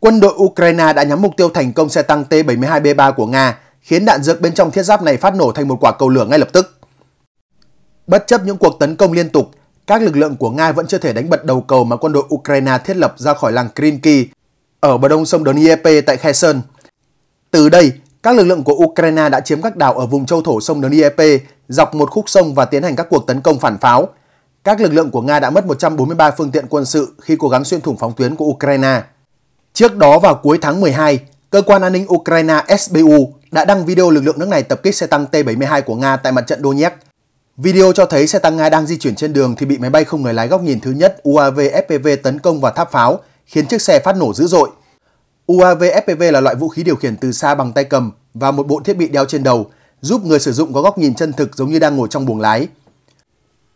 quân đội Ukraine đã nhắm mục tiêu thành công xe tăng T-72B3 của Nga, khiến đạn dược bên trong thiết giáp này phát nổ thành một quả cầu lửa ngay lập tức. Bất chấp những cuộc tấn công liên tục, các lực lượng của Nga vẫn chưa thể đánh bật đầu cầu mà quân đội Ukraine thiết lập ra khỏi làng Krinki ở bờ đông sông Dnieper tại Kherson. Từ đây, các lực lượng của Ukraine đã chiếm các đảo ở vùng châu thổ sông Dnieper dọc một khúc sông và tiến hành các cuộc tấn công phản pháo. Các lực lượng của Nga đã mất 143 phương tiện quân sự khi cố gắng xuyên thủng phóng tuyến của Ukraine. Trước đó vào cuối tháng 12, cơ quan an ninh Ukraine SBU đã đăng video lực lượng nước này tập kích xe tăng T-72 của Nga tại mặt trận Donetsk Video cho thấy xe tăng Nga đang di chuyển trên đường thì bị máy bay không người lái góc nhìn thứ nhất UAV FPV tấn công vào tháp pháo, khiến chiếc xe phát nổ dữ dội. UAV FPV là loại vũ khí điều khiển từ xa bằng tay cầm và một bộ thiết bị đeo trên đầu, giúp người sử dụng có góc nhìn chân thực giống như đang ngồi trong buồng lái.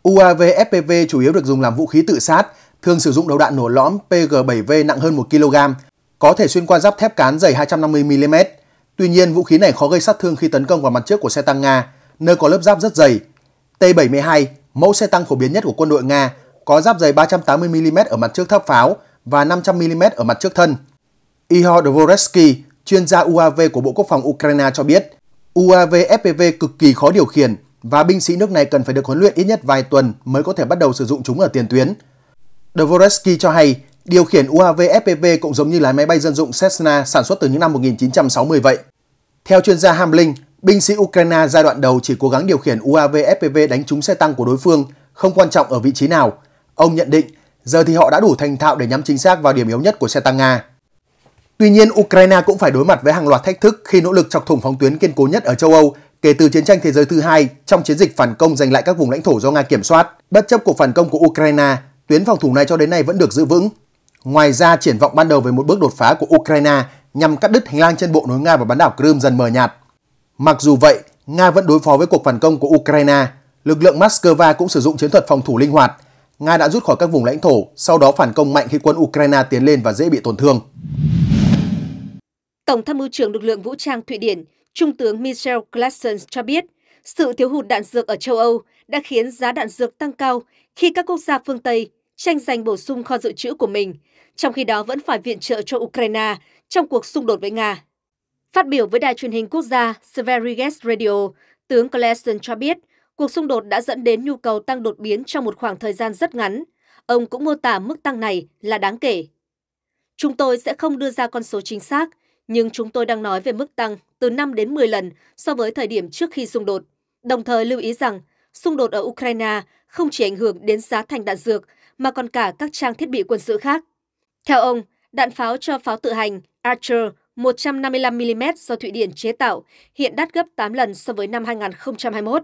UAV FPV chủ yếu được dùng làm vũ khí tự sát, thường sử dụng đầu đạn nổ lõm PG-7V nặng hơn 1 kg, có thể xuyên qua giáp thép cán dày 250mm. Tuy nhiên, vũ khí này khó gây sát thương khi tấn công vào mặt trước của xe tăng Nga, nơi có lớp giáp rất dày, T-72, mẫu xe tăng phổ biến nhất của quân đội Nga, có giáp dày 380mm ở mặt trước tháp pháo và 500mm ở mặt trước thân. Ihor Dvoresky, chuyên gia UAV của Bộ Quốc phòng Ukraine cho biết, UAV FPV cực kỳ khó điều khiển và binh sĩ nước này cần phải được huấn luyện ít nhất vài tuần mới có thể bắt đầu sử dụng chúng ở tiền tuyến. Dvoresky cho hay, điều khiển UAV FPV cũng giống như lái máy bay dân dụng Cessna sản xuất từ những năm 1960 vậy. Theo chuyên gia Hamling, Binh sĩ Ukraine giai đoạn đầu chỉ cố gắng điều khiển UAV FPV đánh trúng xe tăng của đối phương, không quan trọng ở vị trí nào. Ông nhận định, giờ thì họ đã đủ thành thạo để nhắm chính xác vào điểm yếu nhất của xe tăng Nga. Tuy nhiên, Ukraine cũng phải đối mặt với hàng loạt thách thức khi nỗ lực chọc thủng phóng tuyến kiên cố nhất ở châu Âu kể từ chiến tranh thế giới thứ hai trong chiến dịch phản công giành lại các vùng lãnh thổ do Nga kiểm soát. Bất chấp cuộc phản công của Ukraine, tuyến phòng thủ này cho đến nay vẫn được giữ vững. Ngoài ra, triển vọng ban đầu về một bước đột phá của Ukraine nhằm cắt đứt hành lang trên bộ nối Nga và bán đảo Crimea dần mờ nhạt. Mặc dù vậy, Nga vẫn đối phó với cuộc phản công của Ukraine. Lực lượng Moscow cũng sử dụng chiến thuật phòng thủ linh hoạt. Nga đã rút khỏi các vùng lãnh thổ, sau đó phản công mạnh khi quân Ukraine tiến lên và dễ bị tổn thương.
Tổng tham mưu trưởng lực lượng vũ trang Thụy Điển, Trung tướng Michel Classen cho biết, sự thiếu hụt đạn dược ở châu Âu đã khiến giá đạn dược tăng cao khi các quốc gia phương Tây tranh giành bổ sung kho dự trữ của mình, trong khi đó vẫn phải viện trợ cho Ukraine trong cuộc xung đột với Nga. Phát biểu với đài truyền hình quốc gia Sveriges Radio, tướng Claesson cho biết cuộc xung đột đã dẫn đến nhu cầu tăng đột biến trong một khoảng thời gian rất ngắn. Ông cũng mô tả mức tăng này là đáng kể. Chúng tôi sẽ không đưa ra con số chính xác, nhưng chúng tôi đang nói về mức tăng từ 5 đến 10 lần so với thời điểm trước khi xung đột. Đồng thời lưu ý rằng, xung đột ở Ukraine không chỉ ảnh hưởng đến giá thành đạn dược mà còn cả các trang thiết bị quân sự khác. Theo ông, đạn pháo cho pháo tự hành Archer 155mm do Thụy Điển chế tạo, hiện đắt gấp 8 lần so với năm 2021.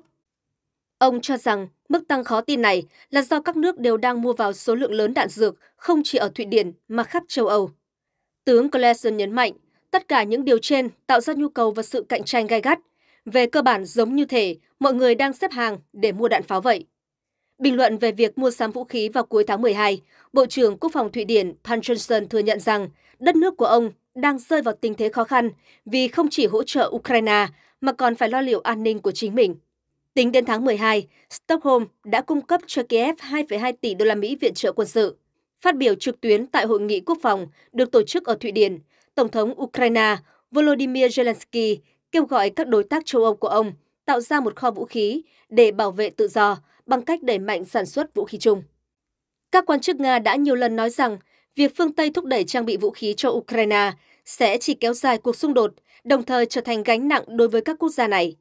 Ông cho rằng mức tăng khó tin này là do các nước đều đang mua vào số lượng lớn đạn dược không chỉ ở Thụy Điển mà khắp châu Âu. Tướng Clausen nhấn mạnh, tất cả những điều trên tạo ra nhu cầu và sự cạnh tranh gai gắt. Về cơ bản giống như thể mọi người đang xếp hàng để mua đạn pháo vậy. Bình luận về việc mua sắm vũ khí vào cuối tháng 12, Bộ trưởng Quốc phòng Thụy Điển Pan Johnson thừa nhận rằng đất nước của ông đang rơi vào tình thế khó khăn vì không chỉ hỗ trợ Ukraine mà còn phải lo liệu an ninh của chính mình. Tính đến tháng 12, Stockholm đã cung cấp cho Kiev 2,2 tỷ đô la Mỹ viện trợ quân sự. Phát biểu trực tuyến tại hội nghị quốc phòng được tổ chức ở Thụy Điển, Tổng thống Ukraine Volodymyr Zelensky kêu gọi các đối tác châu Âu của ông tạo ra một kho vũ khí để bảo vệ tự do bằng cách đẩy mạnh sản xuất vũ khí chung. Các quan chức Nga đã nhiều lần nói rằng việc phương Tây thúc đẩy trang bị vũ khí cho Ukraine sẽ chỉ kéo dài cuộc xung đột, đồng thời trở thành gánh nặng đối với các quốc gia này.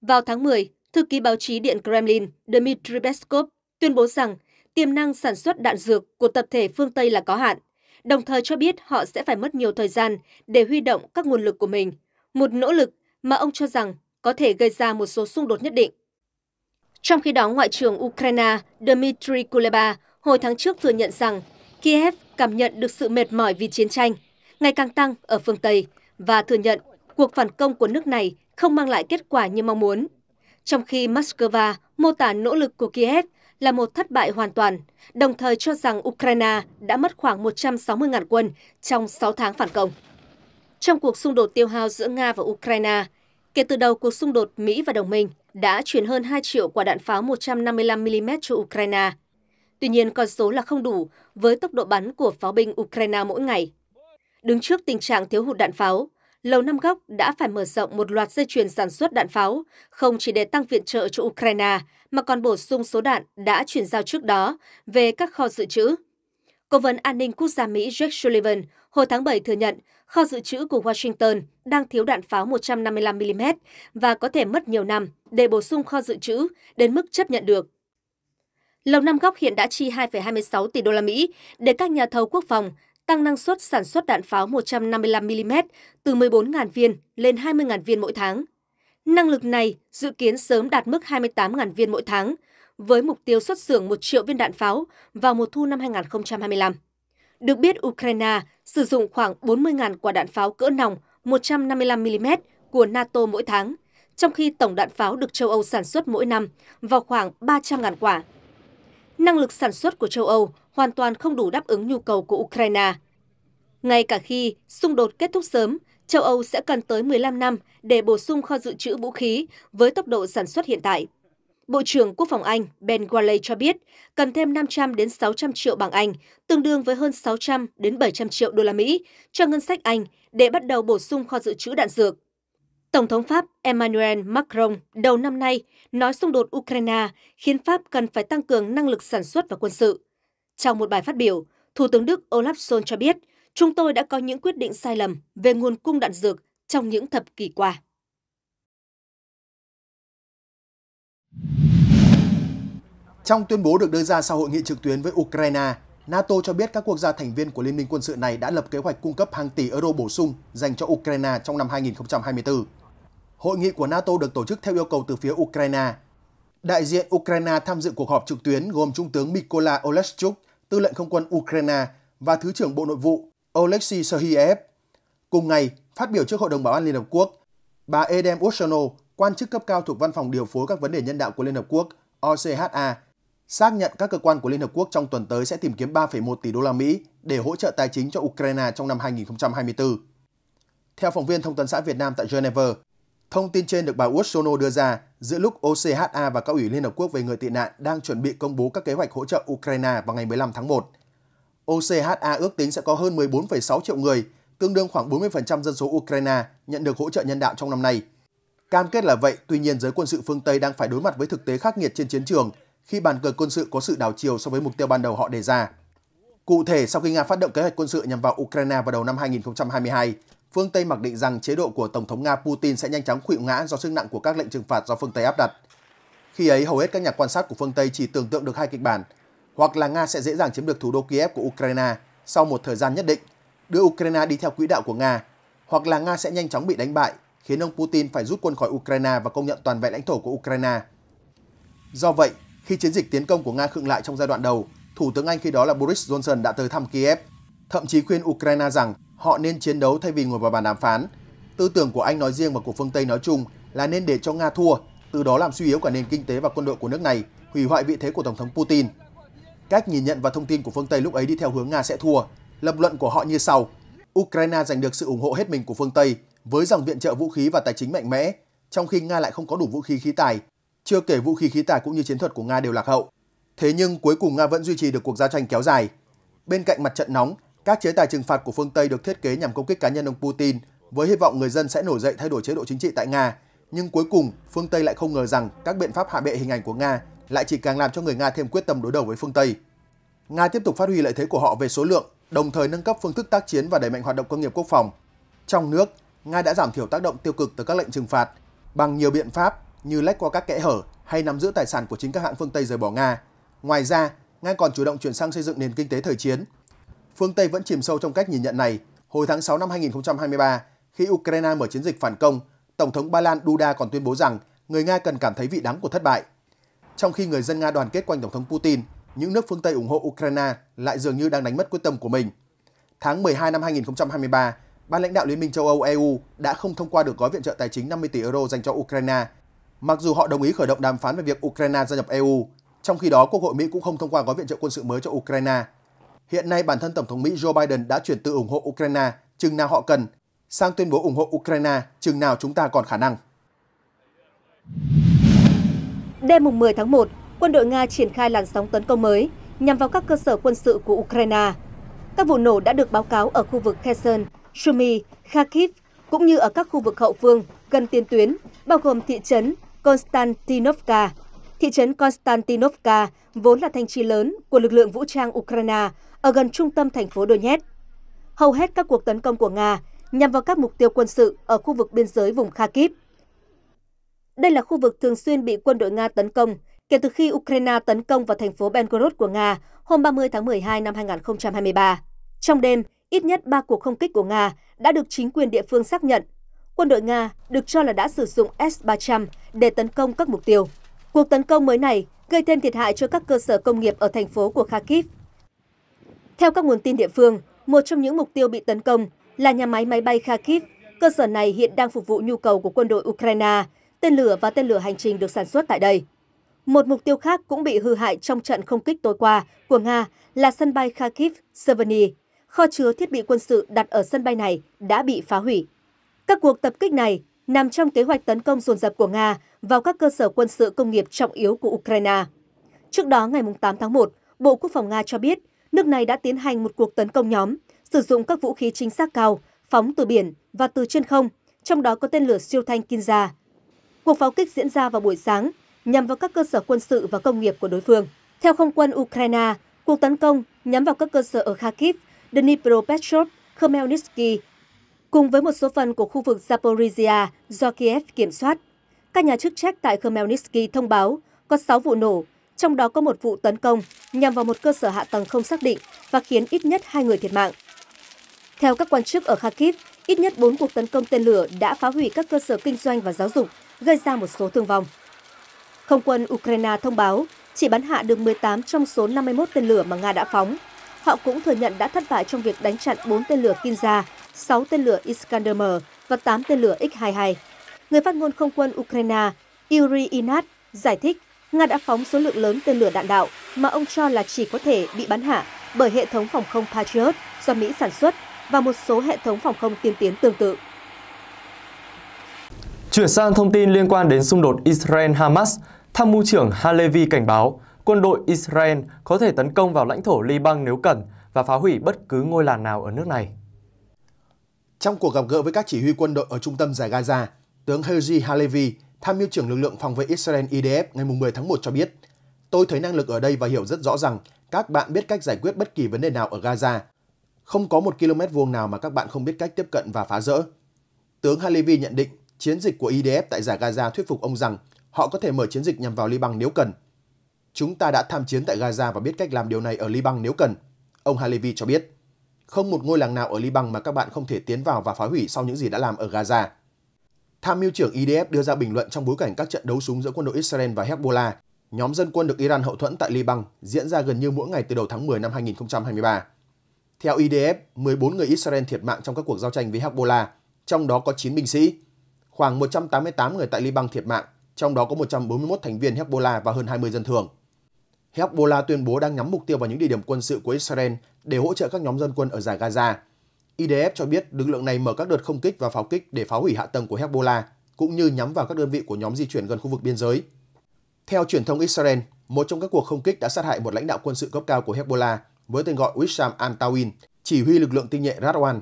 Vào tháng 10, thư ký báo chí Điện Kremlin Dmitry Peskov tuyên bố rằng tiềm năng sản xuất đạn dược của tập thể phương Tây là có hạn, đồng thời cho biết họ sẽ phải mất nhiều thời gian để huy động các nguồn lực của mình, một nỗ lực mà ông cho rằng có thể gây ra một số xung đột nhất định. Trong khi đó, Ngoại trưởng Ukraine Dmitry Kuleba hồi tháng trước thừa nhận rằng Kiev cảm nhận được sự mệt mỏi vì chiến tranh, ngày càng tăng ở phương Tây và thừa nhận cuộc phản công của nước này không mang lại kết quả như mong muốn. Trong khi Moscow mô tả nỗ lực của Kiev là một thất bại hoàn toàn, đồng thời cho rằng Ukraine đã mất khoảng 160.000 quân trong 6 tháng phản công. Trong cuộc xung đột tiêu hao giữa Nga và Ukraine, kể từ đầu cuộc xung đột Mỹ và đồng minh đã chuyển hơn 2 triệu quả đạn pháo 155mm cho Ukraine – Tuy nhiên, con số là không đủ với tốc độ bắn của pháo binh Ukraine mỗi ngày. Đứng trước tình trạng thiếu hụt đạn pháo, Lầu Năm Góc đã phải mở rộng một loạt dây chuyền sản xuất đạn pháo, không chỉ để tăng viện trợ cho Ukraine, mà còn bổ sung số đạn đã chuyển giao trước đó về các kho dự trữ. Cố vấn an ninh quốc gia Mỹ Jake Sullivan hồi tháng 7 thừa nhận kho dự trữ của Washington đang thiếu đạn pháo 155mm và có thể mất nhiều năm để bổ sung kho dự trữ đến mức chấp nhận được. Lầu Năm Góc hiện đã chi 2,26 tỷ đô la Mỹ để các nhà thầu quốc phòng tăng năng suất sản xuất đạn pháo 155 mm từ 14.000 viên lên 20.000 viên mỗi tháng. Năng lực này dự kiến sớm đạt mức 28.000 viên mỗi tháng, với mục tiêu xuất xưởng 1 triệu viên đạn pháo vào mùa thu năm 2025. Được biết, Ukraine sử dụng khoảng 40.000 quả đạn pháo cỡ nòng 155mm của NATO mỗi tháng, trong khi tổng đạn pháo được châu Âu sản xuất mỗi năm vào khoảng 300.000 quả năng lực sản xuất của châu Âu hoàn toàn không đủ đáp ứng nhu cầu của Ukraine. Ngay cả khi xung đột kết thúc sớm, châu Âu sẽ cần tới 15 năm để bổ sung kho dự trữ vũ khí với tốc độ sản xuất hiện tại. Bộ trưởng Quốc phòng Anh Ben Wallace cho biết cần thêm 500 đến 600 triệu bảng Anh, tương đương với hơn 600 đến 700 triệu đô la Mỹ cho ngân sách Anh để bắt đầu bổ sung kho dự trữ đạn dược. Tổng thống Pháp Emmanuel Macron đầu năm nay nói xung đột Ukraine khiến Pháp cần phải tăng cường năng lực sản xuất và quân sự. Trong một bài phát biểu, Thủ tướng Đức Olaf Scholz cho biết, chúng tôi đã có những quyết định sai lầm về nguồn cung đạn dược trong những thập kỷ qua.
Trong tuyên bố được đưa ra sau hội nghị trực tuyến với Ukraine, NATO cho biết các quốc gia thành viên của liên minh quân sự này đã lập kế hoạch cung cấp hàng tỷ euro bổ sung dành cho Ukraine trong năm 2024. Hội nghị của NATO được tổ chức theo yêu cầu từ phía Ukraine. Đại diện Ukraine tham dự cuộc họp trực tuyến gồm Trung tướng Mykola Oleschuk, tư lệnh không quân Ukraine và Thứ trưởng Bộ Nội vụ Oleksiy Sergeyev. Cùng ngày, phát biểu trước Hội đồng Bảo an Liên Hợp Quốc, bà Edem Ushano, quan chức cấp cao thuộc Văn phòng Điều phối các vấn đề nhân đạo của Liên Hợp Quốc, OCHA, xác nhận các cơ quan của Liên Hợp Quốc trong tuần tới sẽ tìm kiếm 3,1 tỷ đô la Mỹ để hỗ trợ tài chính cho Ukraine trong năm 2024. Theo phóng viên Thông tấn xã Việt Nam tại Geneva, thông tin trên được bà Ursona đưa ra giữa lúc OCHA và các ủy Liên Hợp Quốc về người tị nạn đang chuẩn bị công bố các kế hoạch hỗ trợ Ukraine vào ngày 15 tháng 1. OCHA ước tính sẽ có hơn 14,6 triệu người, tương đương khoảng 40% dân số Ukraine nhận được hỗ trợ nhân đạo trong năm nay. Cam kết là vậy, tuy nhiên giới quân sự phương Tây đang phải đối mặt với thực tế khắc nghiệt trên chiến trường – khi bàn cờ quân sự có sự đảo chiều so với mục tiêu ban đầu họ đề ra. Cụ thể, sau khi Nga phát động kế hoạch quân sự nhằm vào Ukraine vào đầu năm 2022, phương Tây mặc định rằng chế độ của Tổng thống Nga Putin sẽ nhanh chóng khuỵu ngã do sức nặng của các lệnh trừng phạt do phương Tây áp đặt. Khi ấy, hầu hết các nhà quan sát của phương Tây chỉ tưởng tượng được hai kịch bản, hoặc là Nga sẽ dễ dàng chiếm được thủ đô Kiev của Ukraine sau một thời gian nhất định, đưa Ukraine đi theo quỹ đạo của Nga, hoặc là Nga sẽ nhanh chóng bị đánh bại, khiến ông Putin phải rút quân khỏi Ukraine và công nhận toàn vẹn lãnh thổ của Ukraine. Do vậy, khi chiến dịch tiến công của Nga khựng lại trong giai đoạn đầu, Thủ tướng Anh khi đó là Boris Johnson đã tới thăm Kiev, thậm chí khuyên Ukraine rằng họ nên chiến đấu thay vì ngồi vào bàn đàm phán. Tư tưởng của Anh nói riêng và của phương Tây nói chung là nên để cho Nga thua, từ đó làm suy yếu cả nền kinh tế và quân đội của nước này, hủy hoại vị thế của Tổng thống Putin. Cách nhìn nhận và thông tin của phương Tây lúc ấy đi theo hướng Nga sẽ thua. Lập luận của họ như sau. Ukraine giành được sự ủng hộ hết mình của phương Tây với dòng viện trợ vũ khí và tài chính mạnh mẽ, trong khi Nga lại không có đủ vũ khí khí tài chưa kể vũ khí khí tài cũng như chiến thuật của Nga đều lạc hậu. Thế nhưng cuối cùng Nga vẫn duy trì được cuộc giao tranh kéo dài. Bên cạnh mặt trận nóng, các chế tài trừng phạt của phương Tây được thiết kế nhằm công kích cá nhân ông Putin với hy vọng người dân sẽ nổi dậy thay đổi chế độ chính trị tại Nga. Nhưng cuối cùng, phương Tây lại không ngờ rằng các biện pháp hạ bệ hình ảnh của Nga lại chỉ càng làm cho người Nga thêm quyết tâm đối đầu với phương Tây. Nga tiếp tục phát huy lợi thế của họ về số lượng, đồng thời nâng cấp phương thức tác chiến và đẩy mạnh hoạt động công nghiệp quốc phòng. Trong nước, Nga đã giảm thiểu tác động tiêu cực từ các lệnh trừng phạt bằng nhiều biện pháp như lách qua các kẽ hở hay nắm giữ tài sản của chính các hãng phương Tây rời bỏ Nga. Ngoài ra, Nga còn chủ động chuyển sang xây dựng nền kinh tế thời chiến. Phương Tây vẫn chìm sâu trong cách nhìn nhận này. Hồi tháng 6 năm 2023, khi Ukraine mở chiến dịch phản công, Tổng thống Ba Lan Duda còn tuyên bố rằng người Nga cần cảm thấy vị đắng của thất bại. Trong khi người dân Nga đoàn kết quanh Tổng thống Putin, những nước phương Tây ủng hộ Ukraine lại dường như đang đánh mất quyết tâm của mình. Tháng 12 năm 2023, ban lãnh đạo Liên minh châu Âu EU đã không thông qua được gói viện trợ tài chính 50 tỷ euro dành cho Ukraine Mặc dù họ đồng ý khởi động đàm phán về việc Ukraine gia nhập EU, trong khi đó Quốc hội Mỹ cũng không thông qua gói viện trợ quân sự mới cho Ukraine. Hiện nay bản thân Tổng thống Mỹ Joe Biden đã chuyển từ ủng hộ Ukraine chừng nào họ cần sang tuyên bố ủng hộ Ukraine chừng nào chúng ta còn khả năng.
Đêm mùng 10 tháng 1, quân đội Nga triển khai làn sóng tấn công mới nhằm vào các cơ sở quân sự của Ukraine. Các vụ nổ đã được báo cáo ở khu vực Kherson, Sumy, Kharkiv cũng như ở các khu vực hậu phương gần tiền tuyến, bao gồm thị trấn Konstantinovka. Thị trấn Konstantinovka vốn là thành trì lớn của lực lượng vũ trang Ukraine ở gần trung tâm thành phố Donetsk. Hầu hết các cuộc tấn công của Nga nhằm vào các mục tiêu quân sự ở khu vực biên giới vùng Kharkiv. Đây là khu vực thường xuyên bị quân đội Nga tấn công kể từ khi Ukraine tấn công vào thành phố Belgorod của Nga hôm 30 tháng 12 năm 2023. Trong đêm, ít nhất 3 cuộc không kích của Nga đã được chính quyền địa phương xác nhận quân đội Nga được cho là đã sử dụng S-300 để tấn công các mục tiêu. Cuộc tấn công mới này gây thêm thiệt hại cho các cơ sở công nghiệp ở thành phố của Kharkiv. Theo các nguồn tin địa phương, một trong những mục tiêu bị tấn công là nhà máy máy bay Kharkiv. Cơ sở này hiện đang phục vụ nhu cầu của quân đội Ukraine, tên lửa và tên lửa hành trình được sản xuất tại đây. Một mục tiêu khác cũng bị hư hại trong trận không kích tối qua của Nga là sân bay Kharkiv Severny. Kho chứa thiết bị quân sự đặt ở sân bay này đã bị phá hủy. Các cuộc tập kích này nằm trong kế hoạch tấn công dồn dập của Nga vào các cơ sở quân sự công nghiệp trọng yếu của Ukraine. Trước đó ngày 8 tháng 1, Bộ Quốc phòng Nga cho biết nước này đã tiến hành một cuộc tấn công nhóm, sử dụng các vũ khí chính xác cao, phóng từ biển và từ trên không, trong đó có tên lửa siêu thanh Kinza. Cuộc pháo kích diễn ra vào buổi sáng nhằm vào các cơ sở quân sự và công nghiệp của đối phương. Theo không quân Ukraine, cuộc tấn công nhắm vào các cơ sở ở Kharkiv, Dnipropetrovsk, Khmelnytsky cùng với một số phần của khu vực Zaporizhia do Kiev kiểm soát. Các nhà chức trách tại Khmelnytsky thông báo có 6 vụ nổ, trong đó có một vụ tấn công nhằm vào một cơ sở hạ tầng không xác định và khiến ít nhất hai người thiệt mạng. Theo các quan chức ở Kharkiv, ít nhất 4 cuộc tấn công tên lửa đã phá hủy các cơ sở kinh doanh và giáo dục, gây ra một số thương vong. Không quân Ukraine thông báo chỉ bắn hạ được 18 trong số 51 tên lửa mà Nga đã phóng. Họ cũng thừa nhận đã thất bại trong việc đánh chặn 4 tên lửa Kinza 6 tên lửa Iskander-M và 8 tên lửa X-22. Người phát ngôn không quân Ukraine Yuri Inat giải thích Nga đã phóng số lượng lớn tên lửa đạn đạo mà ông cho là chỉ có thể bị bắn hạ bởi hệ thống phòng không Patriot do Mỹ sản xuất và một số hệ thống phòng không tiên tiến tương tự.
Chuyển sang thông tin liên quan đến xung đột Israel-Hamas, tham mưu trưởng Halevi cảnh báo quân đội Israel có thể tấn công vào lãnh thổ Liban nếu cần và phá hủy bất cứ ngôi làng nào ở nước này. Trong cuộc gặp gỡ với các chỉ huy quân đội ở trung tâm giải Gaza,
tướng Herzi Halevi, tham mưu trưởng lực lượng phòng vệ Israel IDF ngày 10 tháng 1 cho biết, Tôi thấy năng lực ở đây và hiểu rất rõ rằng các bạn biết cách giải quyết bất kỳ vấn đề nào ở Gaza. Không có một km vuông nào mà các bạn không biết cách tiếp cận và phá rỡ. Tướng Halevi nhận định chiến dịch của IDF tại giải Gaza thuyết phục ông rằng họ có thể mở chiến dịch nhằm vào Liban nếu cần. Chúng ta đã tham chiến tại Gaza và biết cách làm điều này ở Liban nếu cần, ông Halevi cho biết. Không một ngôi làng nào ở Liban mà các bạn không thể tiến vào và phá hủy sau những gì đã làm ở Gaza. Tham mưu trưởng IDF e đưa ra bình luận trong bối cảnh các trận đấu súng giữa quân đội Israel và Hezbollah, nhóm dân quân được Iran hậu thuẫn tại Liban, diễn ra gần như mỗi ngày từ đầu tháng 10 năm 2023. Theo IDF, e 14 người Israel thiệt mạng trong các cuộc giao tranh với Hezbollah, trong đó có 9 binh sĩ. Khoảng 188 người tại Liban thiệt mạng, trong đó có 141 thành viên Hezbollah và hơn 20 dân thường. Hezbollah tuyên bố đang nhắm mục tiêu vào những địa điểm quân sự của Israel để hỗ trợ các nhóm dân quân ở giải Gaza. IDF cho biết lực lượng này mở các đợt không kích và pháo kích để phá hủy hạ tầng của Hezbollah, cũng như nhắm vào các đơn vị của nhóm di chuyển gần khu vực biên giới. Theo truyền thông Israel, một trong các cuộc không kích đã sát hại một lãnh đạo quân sự cấp cao của Hezbollah với tên gọi Wissam al-Tawin, chỉ huy lực lượng tinh nhuệ Radwan.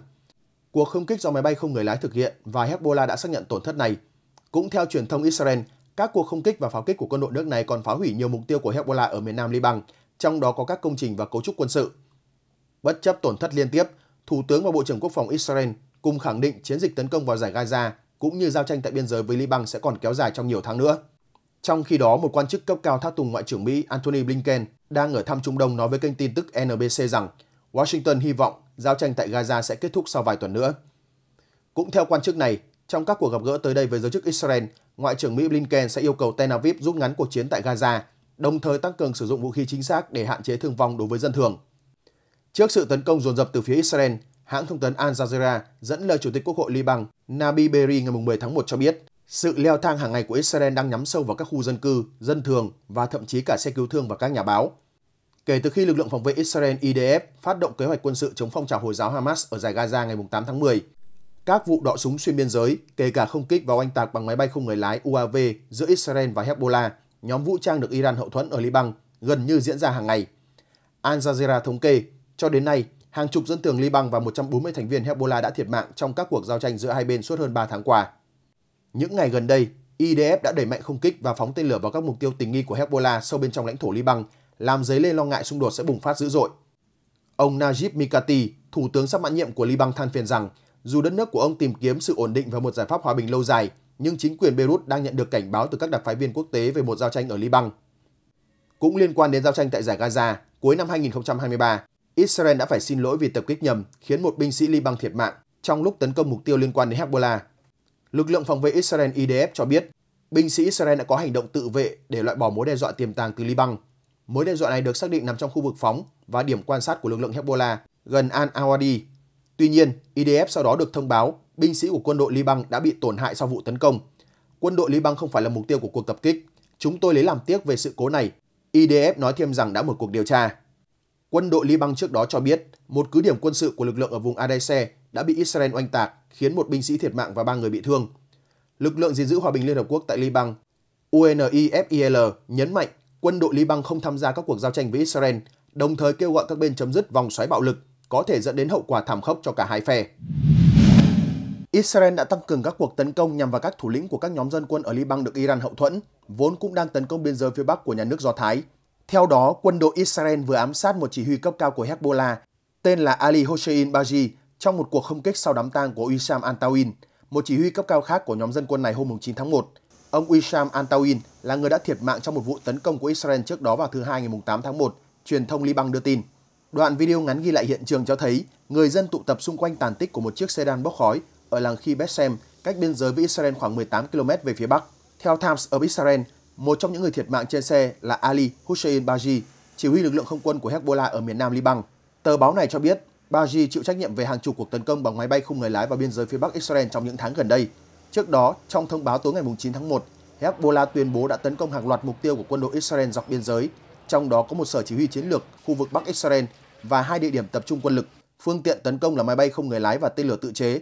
Cuộc không kích do máy bay không người lái thực hiện và Hezbollah đã xác nhận tổn thất này. Cũng theo truyền thông Israel, các cuộc không kích và pháo kích của quân đội nước này còn phá hủy nhiều mục tiêu của Hezbollah ở miền nam Liban, trong đó có các công trình và cấu trúc quân sự. Bất chấp tổn thất liên tiếp, Thủ tướng và Bộ trưởng Quốc phòng Israel cùng khẳng định chiến dịch tấn công vào giải Gaza cũng như giao tranh tại biên giới với Liban sẽ còn kéo dài trong nhiều tháng nữa. Trong khi đó, một quan chức cấp cao tháp tùng Ngoại trưởng Mỹ Antony Blinken đang ở thăm Trung Đông nói với kênh tin tức NBC rằng Washington hy vọng giao tranh tại Gaza sẽ kết thúc sau vài tuần nữa. Cũng theo quan chức này, trong các cuộc gặp gỡ tới đây với giới chức Israel, Ngoại trưởng Mỹ Blinken sẽ yêu cầu Tel Aviv rút ngắn cuộc chiến tại Gaza, đồng thời tăng cường sử dụng vũ khí chính xác để hạn chế thương vong đối với dân thường. Trước sự tấn công dồn dập từ phía Israel, hãng thông tấn Al Jazeera dẫn lời Chủ tịch Quốc hội Liban Nabi Berri ngày 10 tháng 1 cho biết, sự leo thang hàng ngày của Israel đang nhắm sâu vào các khu dân cư, dân thường và thậm chí cả xe cứu thương và các nhà báo. Kể từ khi lực lượng phòng vệ Israel IDF phát động kế hoạch quân sự chống phong trào Hồi giáo Hamas ở giải Gaza ngày 8 tháng 10, các vụ đọ súng xuyên biên giới, kể cả không kích vào oanh tạc bằng máy bay không người lái UAV giữa Israel và Hezbollah, nhóm vũ trang được Iran hậu thuẫn ở Liban, gần như diễn ra hàng ngày. Al Jazeera thống kê, cho đến nay, hàng chục dân thường Liban và 140 thành viên Hezbollah đã thiệt mạng trong các cuộc giao tranh giữa hai bên suốt hơn 3 tháng qua. Những ngày gần đây, IDF đã đẩy mạnh không kích và phóng tên lửa vào các mục tiêu tình nghi của Hezbollah sâu bên trong lãnh thổ Liban, làm dấy lên lo ngại xung đột sẽ bùng phát dữ dội. Ông Najib Mikati, thủ tướng sắp mãn nhiệm của Liban than phiền rằng dù đất nước của ông tìm kiếm sự ổn định và một giải pháp hòa bình lâu dài, nhưng chính quyền Beirut đang nhận được cảnh báo từ các đặc phái viên quốc tế về một giao tranh ở Liban. Cũng liên quan đến giao tranh tại giải Gaza, cuối năm 2023, Israel đã phải xin lỗi vì tập kích nhầm khiến một binh sĩ Liban thiệt mạng trong lúc tấn công mục tiêu liên quan đến Hezbollah. Lực lượng phòng vệ Israel IDF cho biết, binh sĩ Israel đã có hành động tự vệ để loại bỏ mối đe dọa tiềm tàng từ Liban. Mối đe dọa này được xác định nằm trong khu vực phóng và điểm quan sát của lực lượng Hezbollah gần Al-Awadi Tuy nhiên, IDF e sau đó được thông báo binh sĩ của quân đội Liban đã bị tổn hại sau vụ tấn công. Quân đội Liban không phải là mục tiêu của cuộc tập kích. Chúng tôi lấy làm tiếc về sự cố này. IDF e nói thêm rằng đã mở cuộc điều tra. Quân đội Liban trước đó cho biết một cứ điểm quân sự của lực lượng ở vùng Adese đã bị Israel oanh tạc, khiến một binh sĩ thiệt mạng và ba người bị thương. Lực lượng gìn giữ hòa bình Liên Hợp Quốc tại Liban, UNIFIL, nhấn mạnh quân đội Liban không tham gia các cuộc giao tranh với Israel, đồng thời kêu gọi các bên chấm dứt vòng xoáy bạo lực có thể dẫn đến hậu quả thảm khốc cho cả hai phe. Israel đã tăng cường các cuộc tấn công nhằm vào các thủ lĩnh của các nhóm dân quân ở Liban được Iran hậu thuẫn, vốn cũng đang tấn công biên giới phía Bắc của nhà nước Do Thái. Theo đó, quân đội Israel vừa ám sát một chỉ huy cấp cao của Hezbollah tên là Ali Hossein Baji trong một cuộc không kích sau đám tang của Wissam Antawin, một chỉ huy cấp cao khác của nhóm dân quân này hôm 9 tháng 1. Ông Wissam Antawin là người đã thiệt mạng trong một vụ tấn công của Israel trước đó vào thứ Hai ngày 8 tháng 1, truyền thông Liban đưa tin. Đoạn video ngắn ghi lại hiện trường cho thấy người dân tụ tập xung quanh tàn tích của một chiếc sedan bốc khói ở làng Khi Bethlehem, cách biên giới với Israel khoảng 18 km về phía bắc. Theo Times of Israel, một trong những người thiệt mạng trên xe là Ali Hussein Baji, chỉ huy lực lượng không quân của Hezbollah ở miền nam Liban. Tờ báo này cho biết, Baji chịu trách nhiệm về hàng chục cuộc tấn công bằng máy bay không người lái vào biên giới phía Bắc Israel trong những tháng gần đây. Trước đó, trong thông báo tối ngày 9 tháng 1, Hezbollah tuyên bố đã tấn công hàng loạt mục tiêu của quân đội Israel dọc biên giới, trong đó có một sở chỉ huy chiến lược khu vực Bắc Israel và hai địa điểm tập trung quân lực. Phương tiện tấn công là máy bay không người lái và tên lửa tự chế.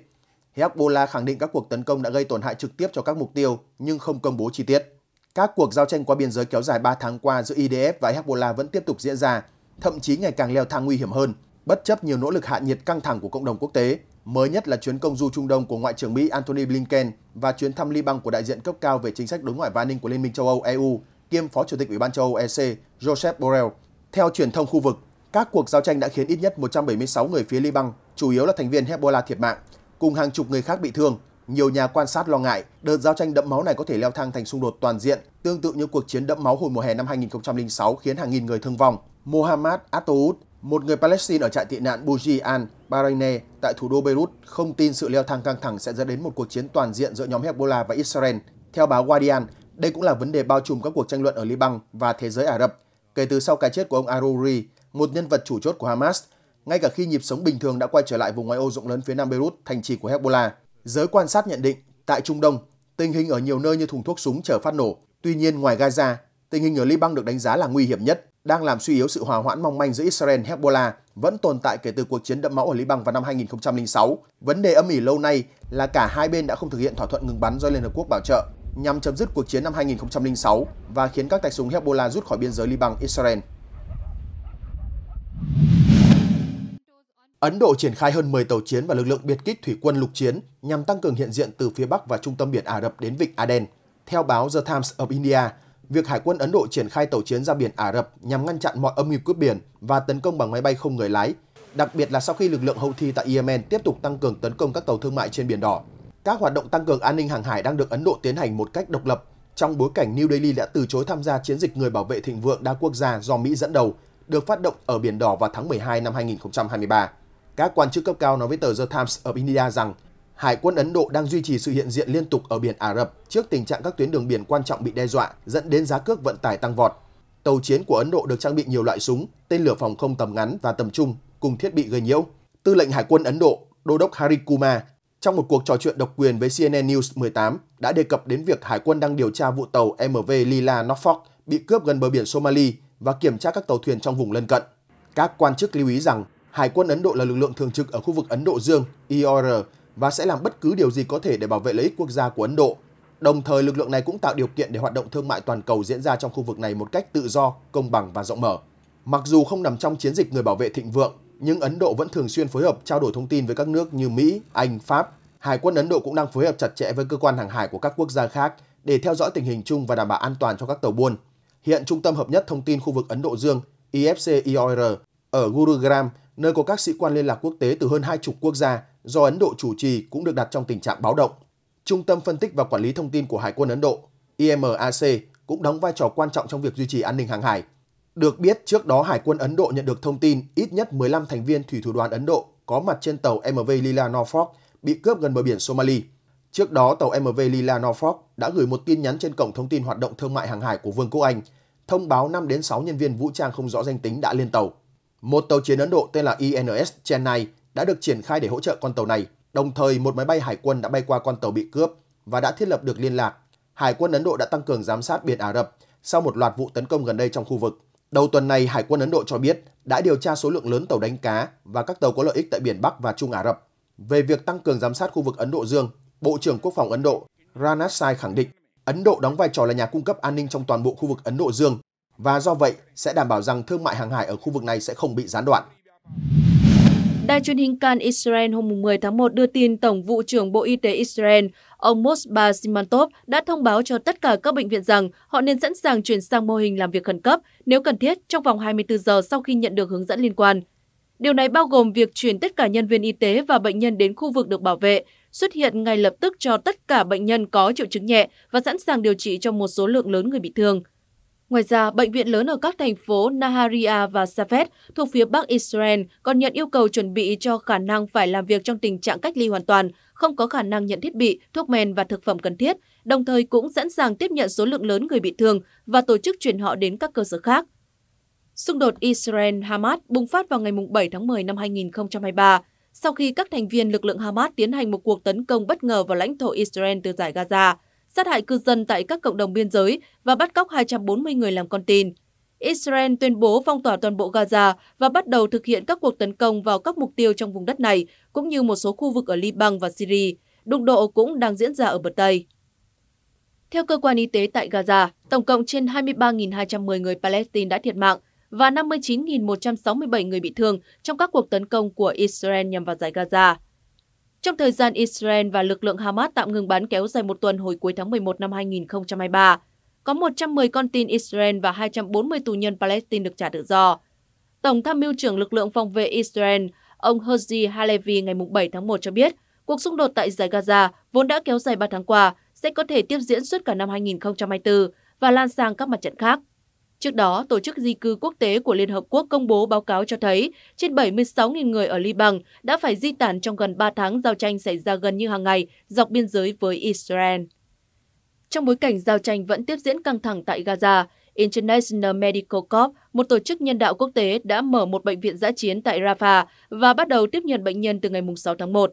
Hezbollah khẳng định các cuộc tấn công đã gây tổn hại trực tiếp cho các mục tiêu nhưng không công bố chi tiết. Các cuộc giao tranh qua biên giới kéo dài 3 tháng qua giữa IDF và Hezbollah vẫn tiếp tục diễn ra, thậm chí ngày càng leo thang nguy hiểm hơn, bất chấp nhiều nỗ lực hạ nhiệt căng thẳng của cộng đồng quốc tế. Mới nhất là chuyến công du Trung Đông của Ngoại trưởng Mỹ Antony Blinken và chuyến thăm Liban của đại diện cấp cao về chính sách đối ngoại và an ninh của Liên minh châu Âu EU kiêm Phó Chủ tịch Ủy ban châu Âu EC Joseph Borrell. Theo truyền thông khu vực, các cuộc giao tranh đã khiến ít nhất 176 người phía Liban, chủ yếu là thành viên Hezbollah thiệt mạng, cùng hàng chục người khác bị thương. Nhiều nhà quan sát lo ngại đợt giao tranh đẫm máu này có thể leo thang thành xung đột toàn diện, tương tự như cuộc chiến đẫm máu hồi mùa hè năm 2006 khiến hàng nghìn người thương vong. Mohammad Atout, một người Palestine ở trại tị nạn Buji al Bahraine tại thủ đô Beirut, không tin sự leo thang căng thẳng sẽ dẫn đến một cuộc chiến toàn diện giữa nhóm Hezbollah và Israel. Theo báo Guardian, đây cũng là vấn đề bao trùm các cuộc tranh luận ở Liban và thế giới Ả Rập. Kể từ sau cái chết của ông Aruri, một nhân vật chủ chốt của Hamas, ngay cả khi nhịp sống bình thường đã quay trở lại vùng ngoại ô rộng lớn phía nam Beirut, thành trì của Hezbollah. Giới quan sát nhận định, tại Trung Đông, tình hình ở nhiều nơi như thùng thuốc súng chờ phát nổ. Tuy nhiên, ngoài Gaza, tình hình ở Liban được đánh giá là nguy hiểm nhất, đang làm suy yếu sự hòa hoãn mong manh giữa Israel Hezbollah vẫn tồn tại kể từ cuộc chiến đẫm máu ở Liban vào năm 2006. Vấn đề âm ỉ lâu nay là cả hai bên đã không thực hiện thỏa thuận ngừng bắn do Liên Hợp Quốc bảo trợ nhằm chấm dứt cuộc chiến năm 2006 và khiến các tay súng Hezbollah rút khỏi biên giới Liban Israel. Ấn Độ triển khai hơn 10 tàu chiến và lực lượng biệt kích thủy quân lục chiến nhằm tăng cường hiện diện từ phía Bắc và trung tâm biển Ả Rập đến vịnh Aden. Theo báo The Times of India, việc Hải quân Ấn Độ triển khai tàu chiến ra biển Ả Rập nhằm ngăn chặn mọi âm mưu cướp biển và tấn công bằng máy bay không người lái, đặc biệt là sau khi lực lượng Houthi tại Yemen tiếp tục tăng cường tấn công các tàu thương mại trên Biển Đỏ. Các hoạt động tăng cường an ninh hàng hải đang được Ấn Độ tiến hành một cách độc lập trong bối cảnh New Delhi đã từ chối tham gia chiến dịch người bảo vệ thịnh vượng đa quốc gia do Mỹ dẫn đầu, được phát động ở Biển Đỏ vào tháng 12 năm 2023. Các quan chức cấp cao nói với tờ The Times of India rằng Hải quân Ấn Độ đang duy trì sự hiện diện liên tục ở biển Ả Rập trước tình trạng các tuyến đường biển quan trọng bị đe dọa, dẫn đến giá cước vận tải tăng vọt. Tàu chiến của Ấn Độ được trang bị nhiều loại súng, tên lửa phòng không tầm ngắn và tầm trung cùng thiết bị gây nhiễu. Tư lệnh Hải quân Ấn Độ, Đô đốc Hari Kumar, trong một cuộc trò chuyện độc quyền với CNN News 18 đã đề cập đến việc Hải quân đang điều tra vụ tàu MV Lila Norfolk bị cướp gần bờ biển Somalia và kiểm tra các tàu thuyền trong vùng lân cận. Các quan chức lưu ý rằng Hải quân Ấn Độ là lực lượng thường trực ở khu vực Ấn Độ Dương, IOR, và sẽ làm bất cứ điều gì có thể để bảo vệ lợi ích quốc gia của Ấn Độ. Đồng thời, lực lượng này cũng tạo điều kiện để hoạt động thương mại toàn cầu diễn ra trong khu vực này một cách tự do, công bằng và rộng mở. Mặc dù không nằm trong chiến dịch người bảo vệ thịnh vượng, nhưng Ấn Độ vẫn thường xuyên phối hợp trao đổi thông tin với các nước như Mỹ, Anh, Pháp. Hải quân Ấn Độ cũng đang phối hợp chặt chẽ với cơ quan hàng hải của các quốc gia khác để theo dõi tình hình chung và đảm bảo an toàn cho các tàu buôn. Hiện Trung tâm Hợp nhất Thông tin khu vực Ấn Độ Dương, IFC IOR, ở Gurugram nơi có các sĩ quan liên lạc quốc tế từ hơn hai chục quốc gia do Ấn Độ chủ trì cũng được đặt trong tình trạng báo động. Trung tâm phân tích và quản lý thông tin của Hải quân Ấn Độ, IMAC, cũng đóng vai trò quan trọng trong việc duy trì an ninh hàng hải. Được biết, trước đó Hải quân Ấn Độ nhận được thông tin ít nhất 15 thành viên thủy thủ đoàn Ấn Độ có mặt trên tàu MV Lila Norfolk bị cướp gần bờ biển Somalia. Trước đó, tàu MV Lila Norfolk đã gửi một tin nhắn trên cổng thông tin hoạt động thương mại hàng hải của Vương quốc Anh, thông báo 5 đến 6 nhân viên vũ trang không rõ danh tính đã lên tàu. Một tàu chiến Ấn Độ tên là INS Chennai đã được triển khai để hỗ trợ con tàu này, đồng thời một máy bay hải quân đã bay qua con tàu bị cướp và đã thiết lập được liên lạc. Hải quân Ấn Độ đã tăng cường giám sát biển Ả Rập sau một loạt vụ tấn công gần đây trong khu vực. Đầu tuần này, Hải quân Ấn Độ cho biết đã điều tra số lượng lớn tàu đánh cá và các tàu có lợi ích tại biển Bắc và Trung Ả Rập. Về việc tăng cường giám sát khu vực Ấn Độ Dương, Bộ trưởng Quốc phòng Ấn Độ Ranath khẳng định Ấn Độ đóng vai trò là nhà cung cấp an ninh trong toàn bộ khu vực Ấn Độ Dương và do vậy sẽ đảm bảo rằng thương mại hàng hải ở khu vực này sẽ không bị gián đoạn.
Đài truyền hình Can Israel hôm 10 tháng 1 đưa tin Tổng vụ trưởng Bộ Y tế Israel, ông Mosba Simantov đã thông báo cho tất cả các bệnh viện rằng họ nên sẵn sàng chuyển sang mô hình làm việc khẩn cấp nếu cần thiết trong vòng 24 giờ sau khi nhận được hướng dẫn liên quan. Điều này bao gồm việc chuyển tất cả nhân viên y tế và bệnh nhân đến khu vực được bảo vệ, xuất hiện ngay lập tức cho tất cả bệnh nhân có triệu chứng nhẹ và sẵn sàng điều trị cho một số lượng lớn người bị thương. Ngoài ra, bệnh viện lớn ở các thành phố Naharia và Safed thuộc phía Bắc Israel còn nhận yêu cầu chuẩn bị cho khả năng phải làm việc trong tình trạng cách ly hoàn toàn, không có khả năng nhận thiết bị, thuốc men và thực phẩm cần thiết, đồng thời cũng sẵn sàng tiếp nhận số lượng lớn người bị thương và tổ chức chuyển họ đến các cơ sở khác. Xung đột Israel-Hamas bùng phát vào ngày 7 tháng 10 năm 2023, sau khi các thành viên lực lượng Hamas tiến hành một cuộc tấn công bất ngờ vào lãnh thổ Israel từ giải Gaza sát hại cư dân tại các cộng đồng biên giới và bắt cóc 240 người làm con tin. Israel tuyên bố phong tỏa toàn bộ Gaza và bắt đầu thực hiện các cuộc tấn công vào các mục tiêu trong vùng đất này, cũng như một số khu vực ở Liban và Syria. Đụng độ cũng đang diễn ra ở bờ Tây. Theo cơ quan y tế tại Gaza, tổng cộng trên 23.210 người Palestine đã thiệt mạng và 59.167 người bị thương trong các cuộc tấn công của Israel nhằm vào giải Gaza. Trong thời gian Israel và lực lượng Hamas tạm ngừng bắn kéo dài một tuần hồi cuối tháng 11 năm 2023, có 110 con tin Israel và 240 tù nhân Palestine được trả tự do. Tổng tham mưu trưởng lực lượng phòng vệ Israel, ông Herzi Halevi ngày 7 tháng 1 cho biết, cuộc xung đột tại giải Gaza vốn đã kéo dài 3 tháng qua sẽ có thể tiếp diễn suốt cả năm 2024 và lan sang các mặt trận khác. Trước đó, Tổ chức Di cư Quốc tế của Liên Hợp Quốc công bố báo cáo cho thấy trên 76.000 người ở Liban đã phải di tản trong gần 3 tháng giao tranh xảy ra gần như hàng ngày dọc biên giới với Israel. Trong bối cảnh giao tranh vẫn tiếp diễn căng thẳng tại Gaza, International Medical Corps, một tổ chức nhân đạo quốc tế, đã mở một bệnh viện giã chiến tại Rafah và bắt đầu tiếp nhận bệnh nhân từ ngày 6 tháng 1.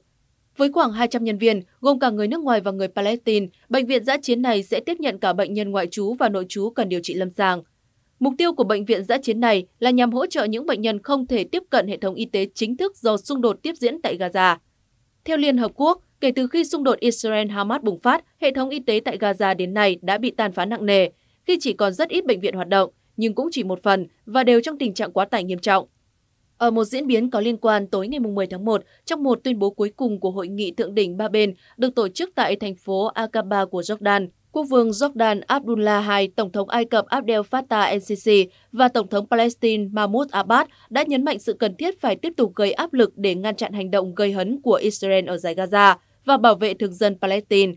Với khoảng 200 nhân viên, gồm cả người nước ngoài và người Palestine, bệnh viện giã chiến này sẽ tiếp nhận cả bệnh nhân ngoại trú và nội trú cần điều trị lâm sàng. Mục tiêu của bệnh viện giã chiến này là nhằm hỗ trợ những bệnh nhân không thể tiếp cận hệ thống y tế chính thức do xung đột tiếp diễn tại Gaza. Theo Liên Hợp Quốc, kể từ khi xung đột Israel-Hamas bùng phát, hệ thống y tế tại Gaza đến nay đã bị tàn phá nặng nề, khi chỉ còn rất ít bệnh viện hoạt động, nhưng cũng chỉ một phần và đều trong tình trạng quá tải nghiêm trọng. Ở một diễn biến có liên quan tối ngày 10 tháng 1, trong một tuyên bố cuối cùng của hội nghị thượng đỉnh ba bên được tổ chức tại thành phố Aqaba của Jordan, Quốc vương Jordan Abdullah II, Tổng thống Ai Cập Abdel Fattah el-Sisi và Tổng thống Palestine Mahmoud Abbas đã nhấn mạnh sự cần thiết phải tiếp tục gây áp lực để ngăn chặn hành động gây hấn của Israel ở giải Gaza và bảo vệ thường dân Palestine.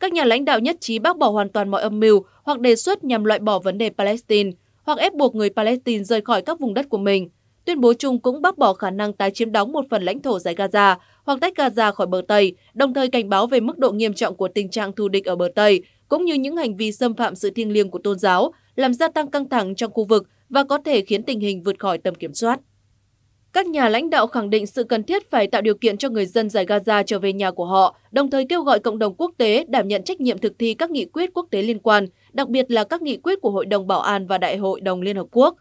Các nhà lãnh đạo nhất trí bác bỏ hoàn toàn mọi âm mưu hoặc đề xuất nhằm loại bỏ vấn đề Palestine hoặc ép buộc người Palestine rời khỏi các vùng đất của mình. Tuyên bố chung cũng bác bỏ khả năng tái chiếm đóng một phần lãnh thổ giải Gaza hoặc tách Gaza khỏi bờ Tây, đồng thời cảnh báo về mức độ nghiêm trọng của tình trạng thù địch ở bờ Tây, cũng như những hành vi xâm phạm sự thiêng liêng của tôn giáo, làm gia tăng căng thẳng trong khu vực và có thể khiến tình hình vượt khỏi tầm kiểm soát. Các nhà lãnh đạo khẳng định sự cần thiết phải tạo điều kiện cho người dân giải Gaza trở về nhà của họ, đồng thời kêu gọi cộng đồng quốc tế đảm nhận trách nhiệm thực thi các nghị quyết quốc tế liên quan, đặc biệt là các nghị quyết của Hội đồng Bảo an và Đại hội đồng Liên Hợp Quốc.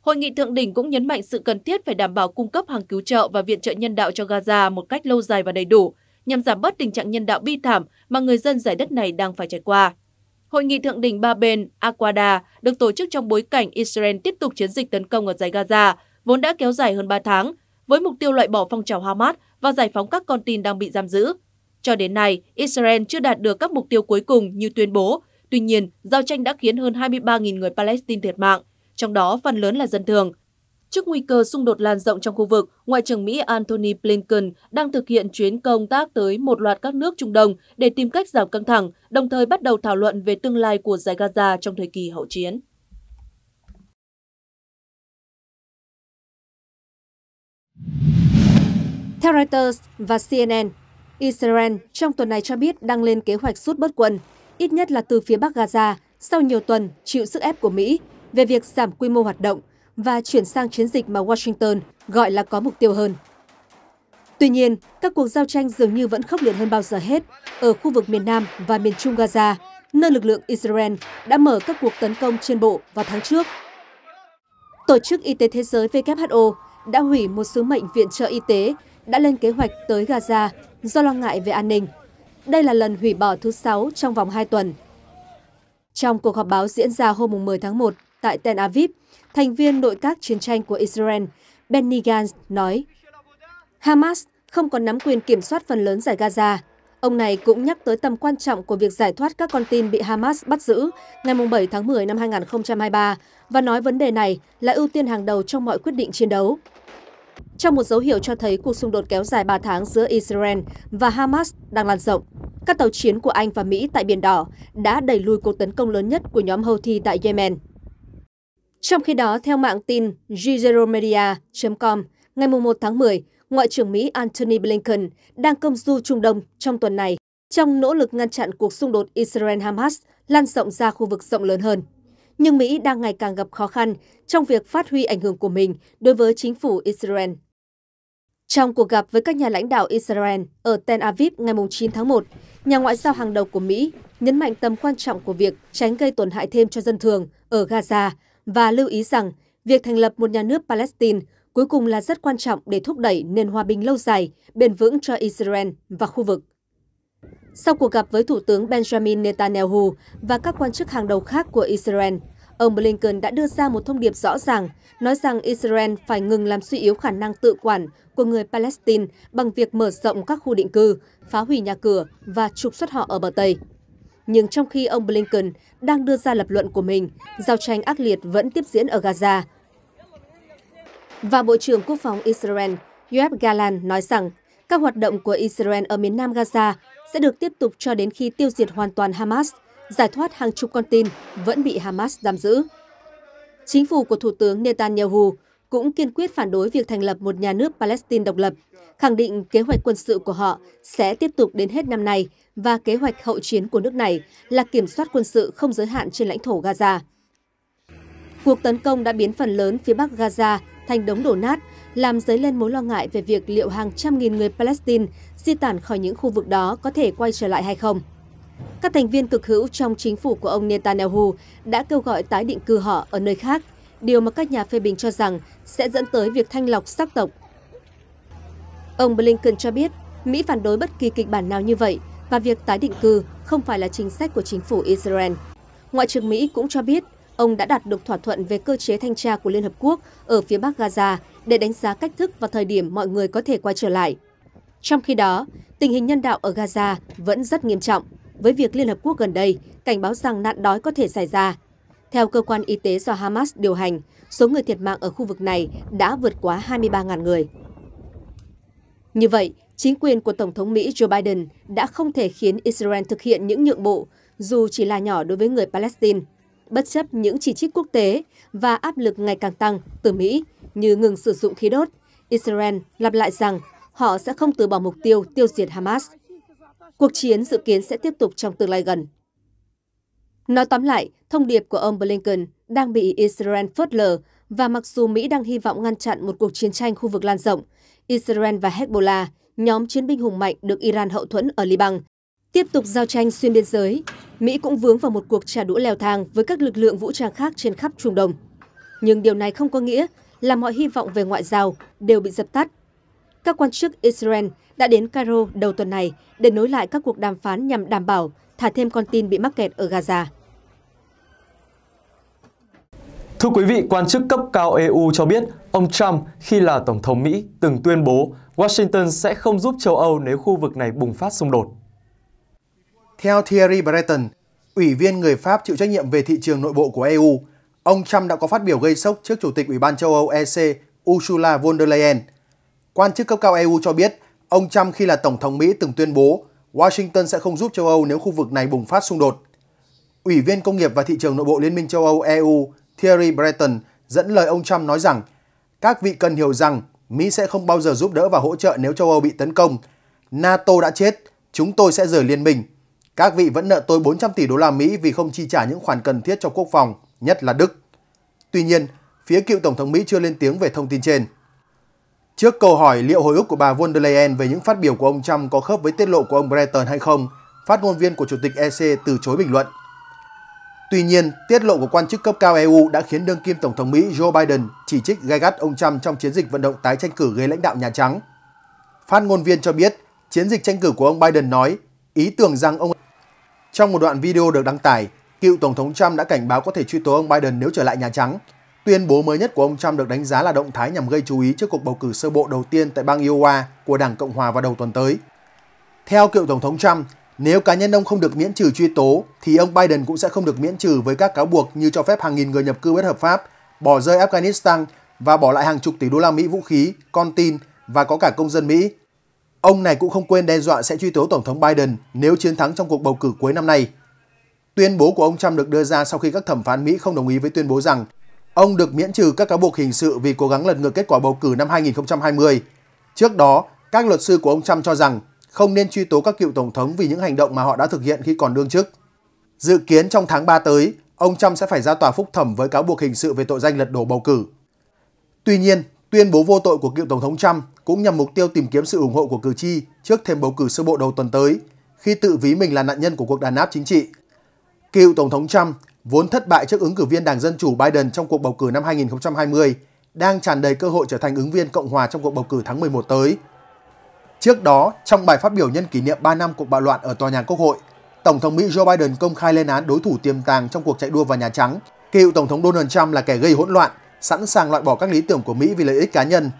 Hội nghị thượng đỉnh cũng nhấn mạnh sự cần thiết phải đảm bảo cung cấp hàng cứu trợ và viện trợ nhân đạo cho Gaza một cách lâu dài và đầy đủ, nhằm giảm bớt tình trạng nhân đạo bi thảm mà người dân giải đất này đang phải trải qua. Hội nghị thượng đỉnh ba bên Aquada được tổ chức trong bối cảnh Israel tiếp tục chiến dịch tấn công ở giải Gaza, vốn đã kéo dài hơn 3 tháng, với mục tiêu loại bỏ phong trào Hamas và giải phóng các con tin đang bị giam giữ. Cho đến nay, Israel chưa đạt được các mục tiêu cuối cùng như tuyên bố. Tuy nhiên, giao tranh đã khiến hơn 23.000 người Palestine thiệt mạng, trong đó phần lớn là dân thường. Trước nguy cơ xung đột lan rộng trong khu vực, Ngoại trưởng Mỹ Antony Blinken đang thực hiện chuyến công tác tới một loạt các nước Trung Đông để tìm cách giảm căng thẳng, đồng thời bắt đầu thảo luận về tương lai của giải Gaza trong thời kỳ hậu chiến.
Theo Reuters và CNN, Israel trong tuần này cho biết đang lên kế hoạch rút bớt quân, ít nhất là từ phía Bắc Gaza, sau nhiều tuần chịu sức ép của Mỹ về việc giảm quy mô hoạt động và chuyển sang chiến dịch mà Washington gọi là có mục tiêu hơn. Tuy nhiên, các cuộc giao tranh dường như vẫn khốc liệt hơn bao giờ hết ở khu vực miền Nam và miền Trung Gaza, nơi lực lượng Israel đã mở các cuộc tấn công trên bộ vào tháng trước. Tổ chức Y tế Thế giới WHO đã hủy một sứ mệnh viện trợ y tế đã lên kế hoạch tới Gaza do lo ngại về an ninh. Đây là lần hủy bỏ thứ sáu trong vòng 2 tuần. Trong cuộc họp báo diễn ra hôm 10 tháng 1, tại Tel Aviv, thành viên nội các chiến tranh của Israel, Benny Gantz nói, Hamas không còn nắm quyền kiểm soát phần lớn giải Gaza. Ông này cũng nhắc tới tầm quan trọng của việc giải thoát các con tin bị Hamas bắt giữ ngày 7 tháng 10 năm 2023 và nói vấn đề này là ưu tiên hàng đầu trong mọi quyết định chiến đấu. Trong một dấu hiệu cho thấy cuộc xung đột kéo dài 3 tháng giữa Israel và Hamas đang lan rộng, các tàu chiến của Anh và Mỹ tại Biển Đỏ đã đẩy lùi cuộc tấn công lớn nhất của nhóm Houthi tại Yemen. Trong khi đó, theo mạng tin GZeromedia.com, ngày 1 tháng 10, Ngoại trưởng Mỹ Antony Blinken đang công du Trung Đông trong tuần này trong nỗ lực ngăn chặn cuộc xung đột Israel-Hamas lan rộng ra khu vực rộng lớn hơn. Nhưng Mỹ đang ngày càng gặp khó khăn trong việc phát huy ảnh hưởng của mình đối với chính phủ Israel. Trong cuộc gặp với các nhà lãnh đạo Israel ở Tel Aviv ngày 9 tháng 1, nhà ngoại giao hàng đầu của Mỹ nhấn mạnh tầm quan trọng của việc tránh gây tổn hại thêm cho dân thường ở Gaza và lưu ý rằng việc thành lập một nhà nước Palestine cuối cùng là rất quan trọng để thúc đẩy nền hòa bình lâu dài, bền vững cho Israel và khu vực. Sau cuộc gặp với Thủ tướng Benjamin Netanyahu và các quan chức hàng đầu khác của Israel, ông Blinken đã đưa ra một thông điệp rõ ràng, nói rằng Israel phải ngừng làm suy yếu khả năng tự quản của người Palestine bằng việc mở rộng các khu định cư, phá hủy nhà cửa và trục xuất họ ở bờ Tây nhưng trong khi ông Blinken đang đưa ra lập luận của mình, giao tranh ác liệt vẫn tiếp diễn ở Gaza. Và Bộ trưởng Quốc phòng Israel Yoav Galan nói rằng các hoạt động của Israel ở miền nam Gaza sẽ được tiếp tục cho đến khi tiêu diệt hoàn toàn Hamas, giải thoát hàng chục con tin vẫn bị Hamas giam giữ. Chính phủ của Thủ tướng Netanyahu cũng kiên quyết phản đối việc thành lập một nhà nước Palestine độc lập khẳng định kế hoạch quân sự của họ sẽ tiếp tục đến hết năm nay và kế hoạch hậu chiến của nước này là kiểm soát quân sự không giới hạn trên lãnh thổ Gaza. Cuộc tấn công đã biến phần lớn phía bắc Gaza thành đống đổ nát, làm dấy lên mối lo ngại về việc liệu hàng trăm nghìn người Palestine di tản khỏi những khu vực đó có thể quay trở lại hay không. Các thành viên cực hữu trong chính phủ của ông Netanyahu đã kêu gọi tái định cư họ ở nơi khác, điều mà các nhà phê bình cho rằng sẽ dẫn tới việc thanh lọc sắc tộc Ông Blinken cho biết Mỹ phản đối bất kỳ kịch bản nào như vậy và việc tái định cư không phải là chính sách của chính phủ Israel. Ngoại trưởng Mỹ cũng cho biết ông đã đạt được thỏa thuận về cơ chế thanh tra của Liên Hợp Quốc ở phía Bắc Gaza để đánh giá cách thức và thời điểm mọi người có thể quay trở lại. Trong khi đó, tình hình nhân đạo ở Gaza vẫn rất nghiêm trọng, với việc Liên Hợp Quốc gần đây cảnh báo rằng nạn đói có thể xảy ra. Theo cơ quan y tế do Hamas điều hành, số người thiệt mạng ở khu vực này đã vượt quá 23.000 người. Như vậy, chính quyền của Tổng thống Mỹ Joe Biden đã không thể khiến Israel thực hiện những nhượng bộ, dù chỉ là nhỏ đối với người Palestine, bất chấp những chỉ trích quốc tế và áp lực ngày càng tăng từ Mỹ như ngừng sử dụng khí đốt. Israel lặp lại rằng họ sẽ không từ bỏ mục tiêu tiêu diệt Hamas. Cuộc chiến dự kiến sẽ tiếp tục trong tương lai gần. Nói tóm lại, thông điệp của ông Blinken đang bị Israel phớt lờ và mặc dù Mỹ đang hy vọng ngăn chặn một cuộc chiến tranh khu vực lan rộng, Israel và Hezbollah, nhóm chiến binh hùng mạnh được Iran hậu thuẫn ở Liban, tiếp tục giao tranh xuyên biên giới. Mỹ cũng vướng vào một cuộc trả đũa leo thang với các lực lượng vũ trang khác trên khắp Trung Đông. Nhưng điều này không có nghĩa là mọi hy vọng về ngoại giao đều bị dập tắt. Các quan chức Israel đã đến Cairo đầu tuần này để nối lại các cuộc đàm phán nhằm đảm bảo thả thêm con tin bị mắc kẹt ở Gaza.
Thưa quý vị, quan chức cấp cao EU cho biết ông Trump khi là Tổng thống Mỹ từng tuyên bố Washington sẽ không giúp châu Âu nếu khu vực này bùng phát xung đột. Theo Thierry Breton, Ủy
viên người Pháp chịu trách nhiệm về thị trường nội bộ của EU, ông Trump đã có phát biểu gây sốc trước Chủ tịch Ủy ban châu Âu EC Ursula von der Leyen. Quan chức cấp cao EU cho biết ông Trump khi là Tổng thống Mỹ từng tuyên bố Washington sẽ không giúp châu Âu nếu khu vực này bùng phát xung đột. Ủy viên Công nghiệp và Thị trường Nội bộ Liên minh châu Âu EU Thierry Breton dẫn lời ông Trump nói rằng các vị cần hiểu rằng Mỹ sẽ không bao giờ giúp đỡ và hỗ trợ nếu châu Âu bị tấn công. NATO đã chết, chúng tôi sẽ rời liên minh. Các vị vẫn nợ tôi 400 tỷ đô la Mỹ vì không chi trả những khoản cần thiết cho quốc phòng, nhất là Đức. Tuy nhiên, phía cựu Tổng thống Mỹ chưa lên tiếng về thông tin trên. Trước câu hỏi liệu hồi ức của bà von der Leyen về những phát biểu của ông Trump có khớp với tiết lộ của ông Breton hay không, phát ngôn viên của Chủ tịch EC từ chối bình luận. Tuy nhiên, tiết lộ của quan chức cấp cao EU đã khiến đương kim Tổng thống Mỹ Joe Biden chỉ trích gai gắt ông Trump trong chiến dịch vận động tái tranh cử ghế lãnh đạo Nhà Trắng. Phát ngôn viên cho biết, chiến dịch tranh cử của ông Biden nói ý tưởng rằng ông... Trong một đoạn video được đăng tải, cựu Tổng thống Trump đã cảnh báo có thể truy tố ông Biden nếu trở lại Nhà Trắng. Tuyên bố mới nhất của ông Trump được đánh giá là động thái nhằm gây chú ý trước cuộc bầu cử sơ bộ đầu tiên tại bang Iowa của Đảng Cộng Hòa vào đầu tuần tới. Theo cựu Tổng thống Trump, nếu cá nhân ông không được miễn trừ truy tố, thì ông Biden cũng sẽ không được miễn trừ với các cáo buộc như cho phép hàng nghìn người nhập cư bất hợp pháp, bỏ rơi Afghanistan và bỏ lại hàng chục tỷ đô la Mỹ vũ khí, con tin và có cả công dân Mỹ. Ông này cũng không quên đe dọa sẽ truy tố Tổng thống Biden nếu chiến thắng trong cuộc bầu cử cuối năm nay. Tuyên bố của ông Trump được đưa ra sau khi các thẩm phán Mỹ không đồng ý với tuyên bố rằng ông được miễn trừ các cáo buộc hình sự vì cố gắng lật ngược kết quả bầu cử năm 2020. Trước đó, các luật sư của ông Trump cho rằng không nên truy tố các cựu tổng thống vì những hành động mà họ đã thực hiện khi còn đương chức. Dự kiến trong tháng 3 tới, ông Trump sẽ phải ra tòa phúc thẩm với cáo buộc hình sự về tội danh lật đổ bầu cử. Tuy nhiên, tuyên bố vô tội của cựu tổng thống Trump cũng nhằm mục tiêu tìm kiếm sự ủng hộ của cử tri trước thêm bầu cử sơ bộ đầu tuần tới, khi tự ví mình là nạn nhân của cuộc đàn áp chính trị. Cựu tổng thống Trump vốn thất bại trước ứng cử viên Đảng Dân chủ Biden trong cuộc bầu cử năm 2020, đang tràn đầy cơ hội trở thành ứng viên Cộng hòa trong cuộc bầu cử tháng 11 tới. Trước đó, trong bài phát biểu nhân kỷ niệm 3 năm cuộc bạo loạn ở tòa nhà Quốc hội, Tổng thống Mỹ Joe Biden công khai lên án đối thủ tiềm tàng trong cuộc chạy đua vào Nhà Trắng. Cựu Tổng thống Donald Trump là kẻ gây hỗn loạn, sẵn sàng loại bỏ các lý tưởng của Mỹ vì lợi ích cá nhân.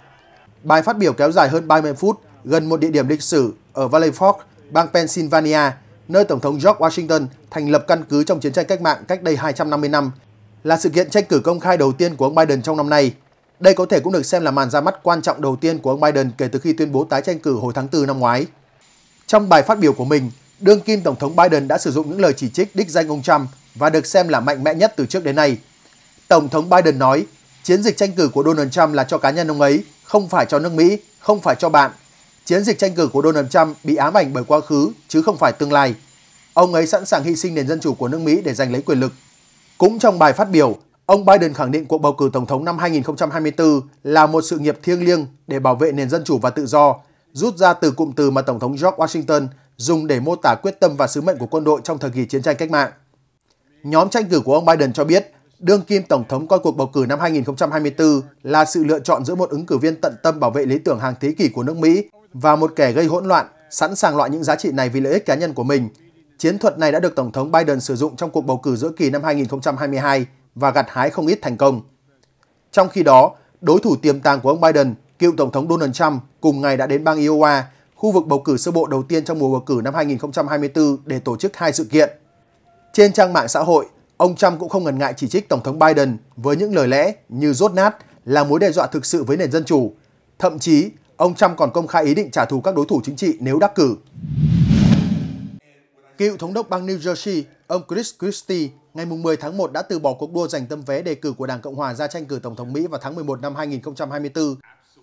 Bài phát biểu kéo dài hơn 30 phút gần một địa điểm lịch sử ở Valley Forge, bang Pennsylvania, nơi Tổng thống George Washington thành lập căn cứ trong chiến tranh cách mạng cách đây 250 năm, là sự kiện tranh cử công khai đầu tiên của ông Biden trong năm nay. Đây có thể cũng được xem là màn ra mắt quan trọng đầu tiên của ông Biden kể từ khi tuyên bố tái tranh cử hồi tháng 4 năm ngoái. Trong bài phát biểu của mình, đương kim Tổng thống Biden đã sử dụng những lời chỉ trích đích danh ông Trump và được xem là mạnh mẽ nhất từ trước đến nay. Tổng thống Biden nói, chiến dịch tranh cử của Donald Trump là cho cá nhân ông ấy, không phải cho nước Mỹ, không phải cho bạn. Chiến dịch tranh cử của Donald Trump bị ám ảnh bởi quá khứ chứ không phải tương lai. Ông ấy sẵn sàng hy sinh nền dân chủ của nước Mỹ để giành lấy quyền lực. Cũng trong bài phát biểu, Ông Biden khẳng định cuộc bầu cử tổng thống năm 2024 là một sự nghiệp thiêng liêng để bảo vệ nền dân chủ và tự do, rút ra từ cụm từ mà Tổng thống George Washington dùng để mô tả quyết tâm và sứ mệnh của quân đội trong thời kỳ chiến tranh cách mạng. Nhóm tranh cử của ông Biden cho biết, đương kim Tổng thống coi cuộc bầu cử năm 2024 là sự lựa chọn giữa một ứng cử viên tận tâm bảo vệ lý tưởng hàng thế kỷ của nước Mỹ và một kẻ gây hỗn loạn, sẵn sàng loại những giá trị này vì lợi ích cá nhân của mình. Chiến thuật này đã được Tổng thống Biden sử dụng trong cuộc bầu cử giữa kỳ năm 2022 và gặt hái không ít thành công. Trong khi đó, đối thủ tiềm tàng của ông Biden, cựu Tổng thống Donald Trump, cùng ngày đã đến bang Iowa, khu vực bầu cử sơ bộ đầu tiên trong mùa bầu cử năm 2024 để tổ chức hai sự kiện. Trên trang mạng xã hội, ông Trump cũng không ngần ngại chỉ trích Tổng thống Biden với những lời lẽ như rốt nát là mối đe dọa thực sự với nền dân chủ. Thậm chí, ông Trump còn công khai ý định trả thù các đối thủ chính trị nếu đắc cử. Cựu thống đốc bang New Jersey, ông Chris Christie, ngày 10 tháng 1 đã từ bỏ cuộc đua giành tấm vé đề cử của Đảng Cộng hòa ra tranh cử Tổng thống Mỹ vào tháng 11 năm 2024.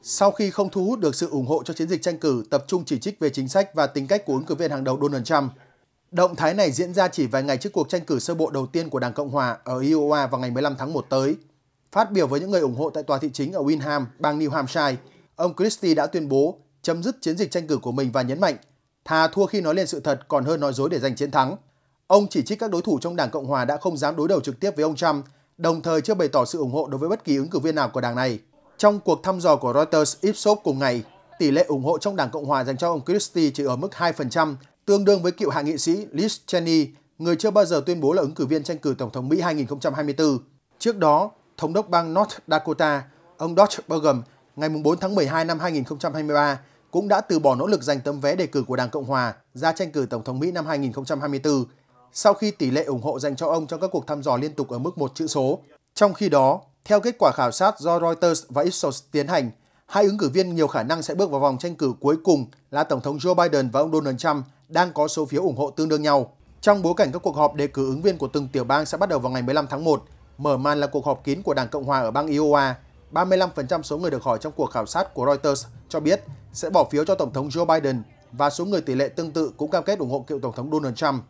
Sau khi không thu hút được sự ủng hộ cho chiến dịch tranh cử, tập trung chỉ trích về chính sách và tính cách của ứng cử viên hàng đầu Donald Trump. Động thái này diễn ra chỉ vài ngày trước cuộc tranh cử sơ bộ đầu tiên của Đảng Cộng Hòa ở Iowa vào ngày 15 tháng 1 tới. Phát biểu với những người ủng hộ tại tòa thị chính ở Winham, bang New Hampshire, ông Christie đã tuyên bố chấm dứt chiến dịch tranh cử của mình và nhấn mạnh Thà thua khi nói lên sự thật còn hơn nói dối để giành chiến thắng. Ông chỉ trích các đối thủ trong Đảng Cộng hòa đã không dám đối đầu trực tiếp với ông Trump, đồng thời chưa bày tỏ sự ủng hộ đối với bất kỳ ứng cử viên nào của đảng này. Trong cuộc thăm dò của Reuters Ipsos cùng ngày, tỷ lệ ủng hộ trong Đảng Cộng hòa dành cho ông Christie chỉ ở mức 2%, tương đương với cựu hạ nghị sĩ Liz Cheney, người chưa bao giờ tuyên bố là ứng cử viên tranh cử Tổng thống Mỹ 2024. Trước đó, Thống đốc bang North Dakota, ông Dodge Burgum, ngày 4 tháng 12 năm 2023, cũng đã từ bỏ nỗ lực giành tấm vé đề cử của Đảng Cộng Hòa ra tranh cử Tổng thống Mỹ năm 2024 sau khi tỷ lệ ủng hộ dành cho ông trong các cuộc thăm dò liên tục ở mức một chữ số. Trong khi đó, theo kết quả khảo sát do Reuters và Ipsos tiến hành, hai ứng cử viên nhiều khả năng sẽ bước vào vòng tranh cử cuối cùng là Tổng thống Joe Biden và ông Donald Trump đang có số phiếu ủng hộ tương đương nhau. Trong bối cảnh các cuộc họp đề cử ứng viên của từng tiểu bang sẽ bắt đầu vào ngày 15 tháng 1, mở màn là cuộc họp kín của Đảng Cộng hòa ở bang Iowa 35% số người được hỏi trong cuộc khảo sát của Reuters cho biết sẽ bỏ phiếu cho Tổng thống Joe Biden và số người tỷ lệ tương tự cũng cam kết ủng hộ cựu Tổng thống Donald Trump.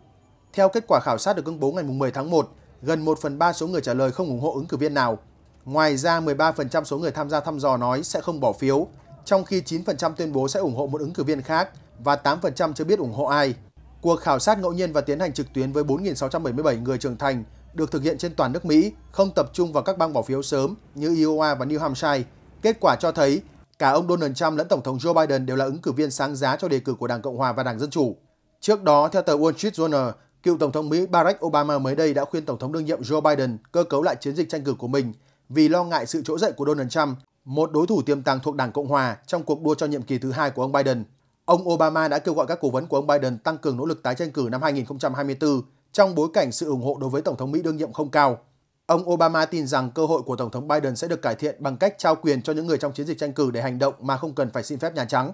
Theo kết quả khảo sát được công bố ngày 10 tháng 1, gần 1 phần 3 số người trả lời không ủng hộ ứng cử viên nào. Ngoài ra, 13% số người tham gia thăm dò nói sẽ không bỏ phiếu, trong khi 9% tuyên bố sẽ ủng hộ một ứng cử viên khác và 8% chưa biết ủng hộ ai. Cuộc khảo sát ngẫu nhiên và tiến hành trực tuyến với 4.677 người trưởng thành được thực hiện trên toàn nước Mỹ, không tập trung vào các bang bỏ phiếu sớm như Iowa và New Hampshire. Kết quả cho thấy cả ông Donald Trump lẫn Tổng thống Joe Biden đều là ứng cử viên sáng giá cho đề cử của Đảng Cộng hòa và Đảng Dân chủ. Trước đó, theo tờ Wall Street Journal, cựu Tổng thống Mỹ Barack Obama mới đây đã khuyên Tổng thống đương nhiệm Joe Biden cơ cấu lại chiến dịch tranh cử của mình vì lo ngại sự trỗi dậy của Donald Trump, một đối thủ tiềm tàng thuộc Đảng Cộng hòa trong cuộc đua cho nhiệm kỳ thứ hai của ông Biden. Ông Obama đã kêu gọi các cố vấn của ông Biden tăng cường nỗ lực tái tranh cử năm 2024 trong bối cảnh sự ủng hộ đối với Tổng thống Mỹ đương nhiệm không cao. Ông Obama tin rằng cơ hội của Tổng thống Biden sẽ được cải thiện bằng cách trao quyền cho những người trong chiến dịch tranh cử để hành động mà không cần phải xin phép Nhà Trắng.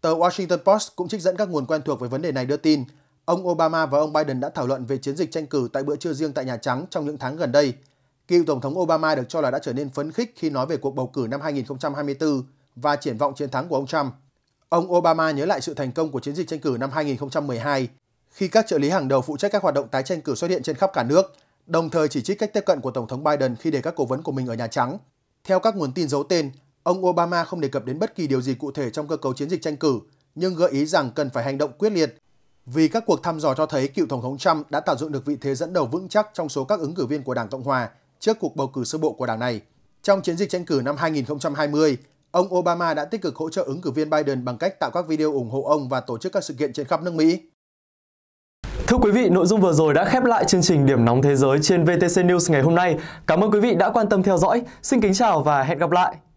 Tờ Washington Post cũng trích dẫn các nguồn quen thuộc về vấn đề này đưa tin, ông Obama và ông Biden đã thảo luận về chiến dịch tranh cử tại bữa trưa riêng tại Nhà Trắng trong những tháng gần đây. Cựu Tổng thống Obama được cho là đã trở nên phấn khích khi nói về cuộc bầu cử năm 2024 và triển vọng chiến thắng của ông Trump. Ông Obama nhớ lại sự thành công của chiến dịch tranh cử năm 2012 khi các trợ lý hàng đầu phụ trách các hoạt động tái tranh cử xuất hiện trên khắp cả nước, đồng thời chỉ trích cách tiếp cận của Tổng thống Biden khi để các cố vấn của mình ở Nhà Trắng. Theo các nguồn tin giấu tên, ông Obama không đề cập đến bất kỳ điều gì cụ thể trong cơ cấu chiến dịch tranh cử, nhưng gợi ý rằng cần phải hành động quyết liệt vì các cuộc thăm dò cho thấy cựu Tổng thống Trump đã tạo dựng được vị thế dẫn đầu vững chắc trong số các ứng cử viên của Đảng Cộng Hòa trước cuộc bầu cử sơ bộ của đảng này. Trong chiến dịch tranh cử năm 2020, ông Obama đã tích cực hỗ trợ ứng cử viên Biden bằng cách tạo các video ủng hộ ông và tổ chức các sự kiện trên khắp nước Mỹ.
Thưa quý vị, nội dung vừa rồi đã khép lại chương trình Điểm nóng thế giới trên VTC News ngày hôm nay. Cảm ơn quý vị đã quan tâm theo dõi. Xin kính chào và hẹn gặp lại.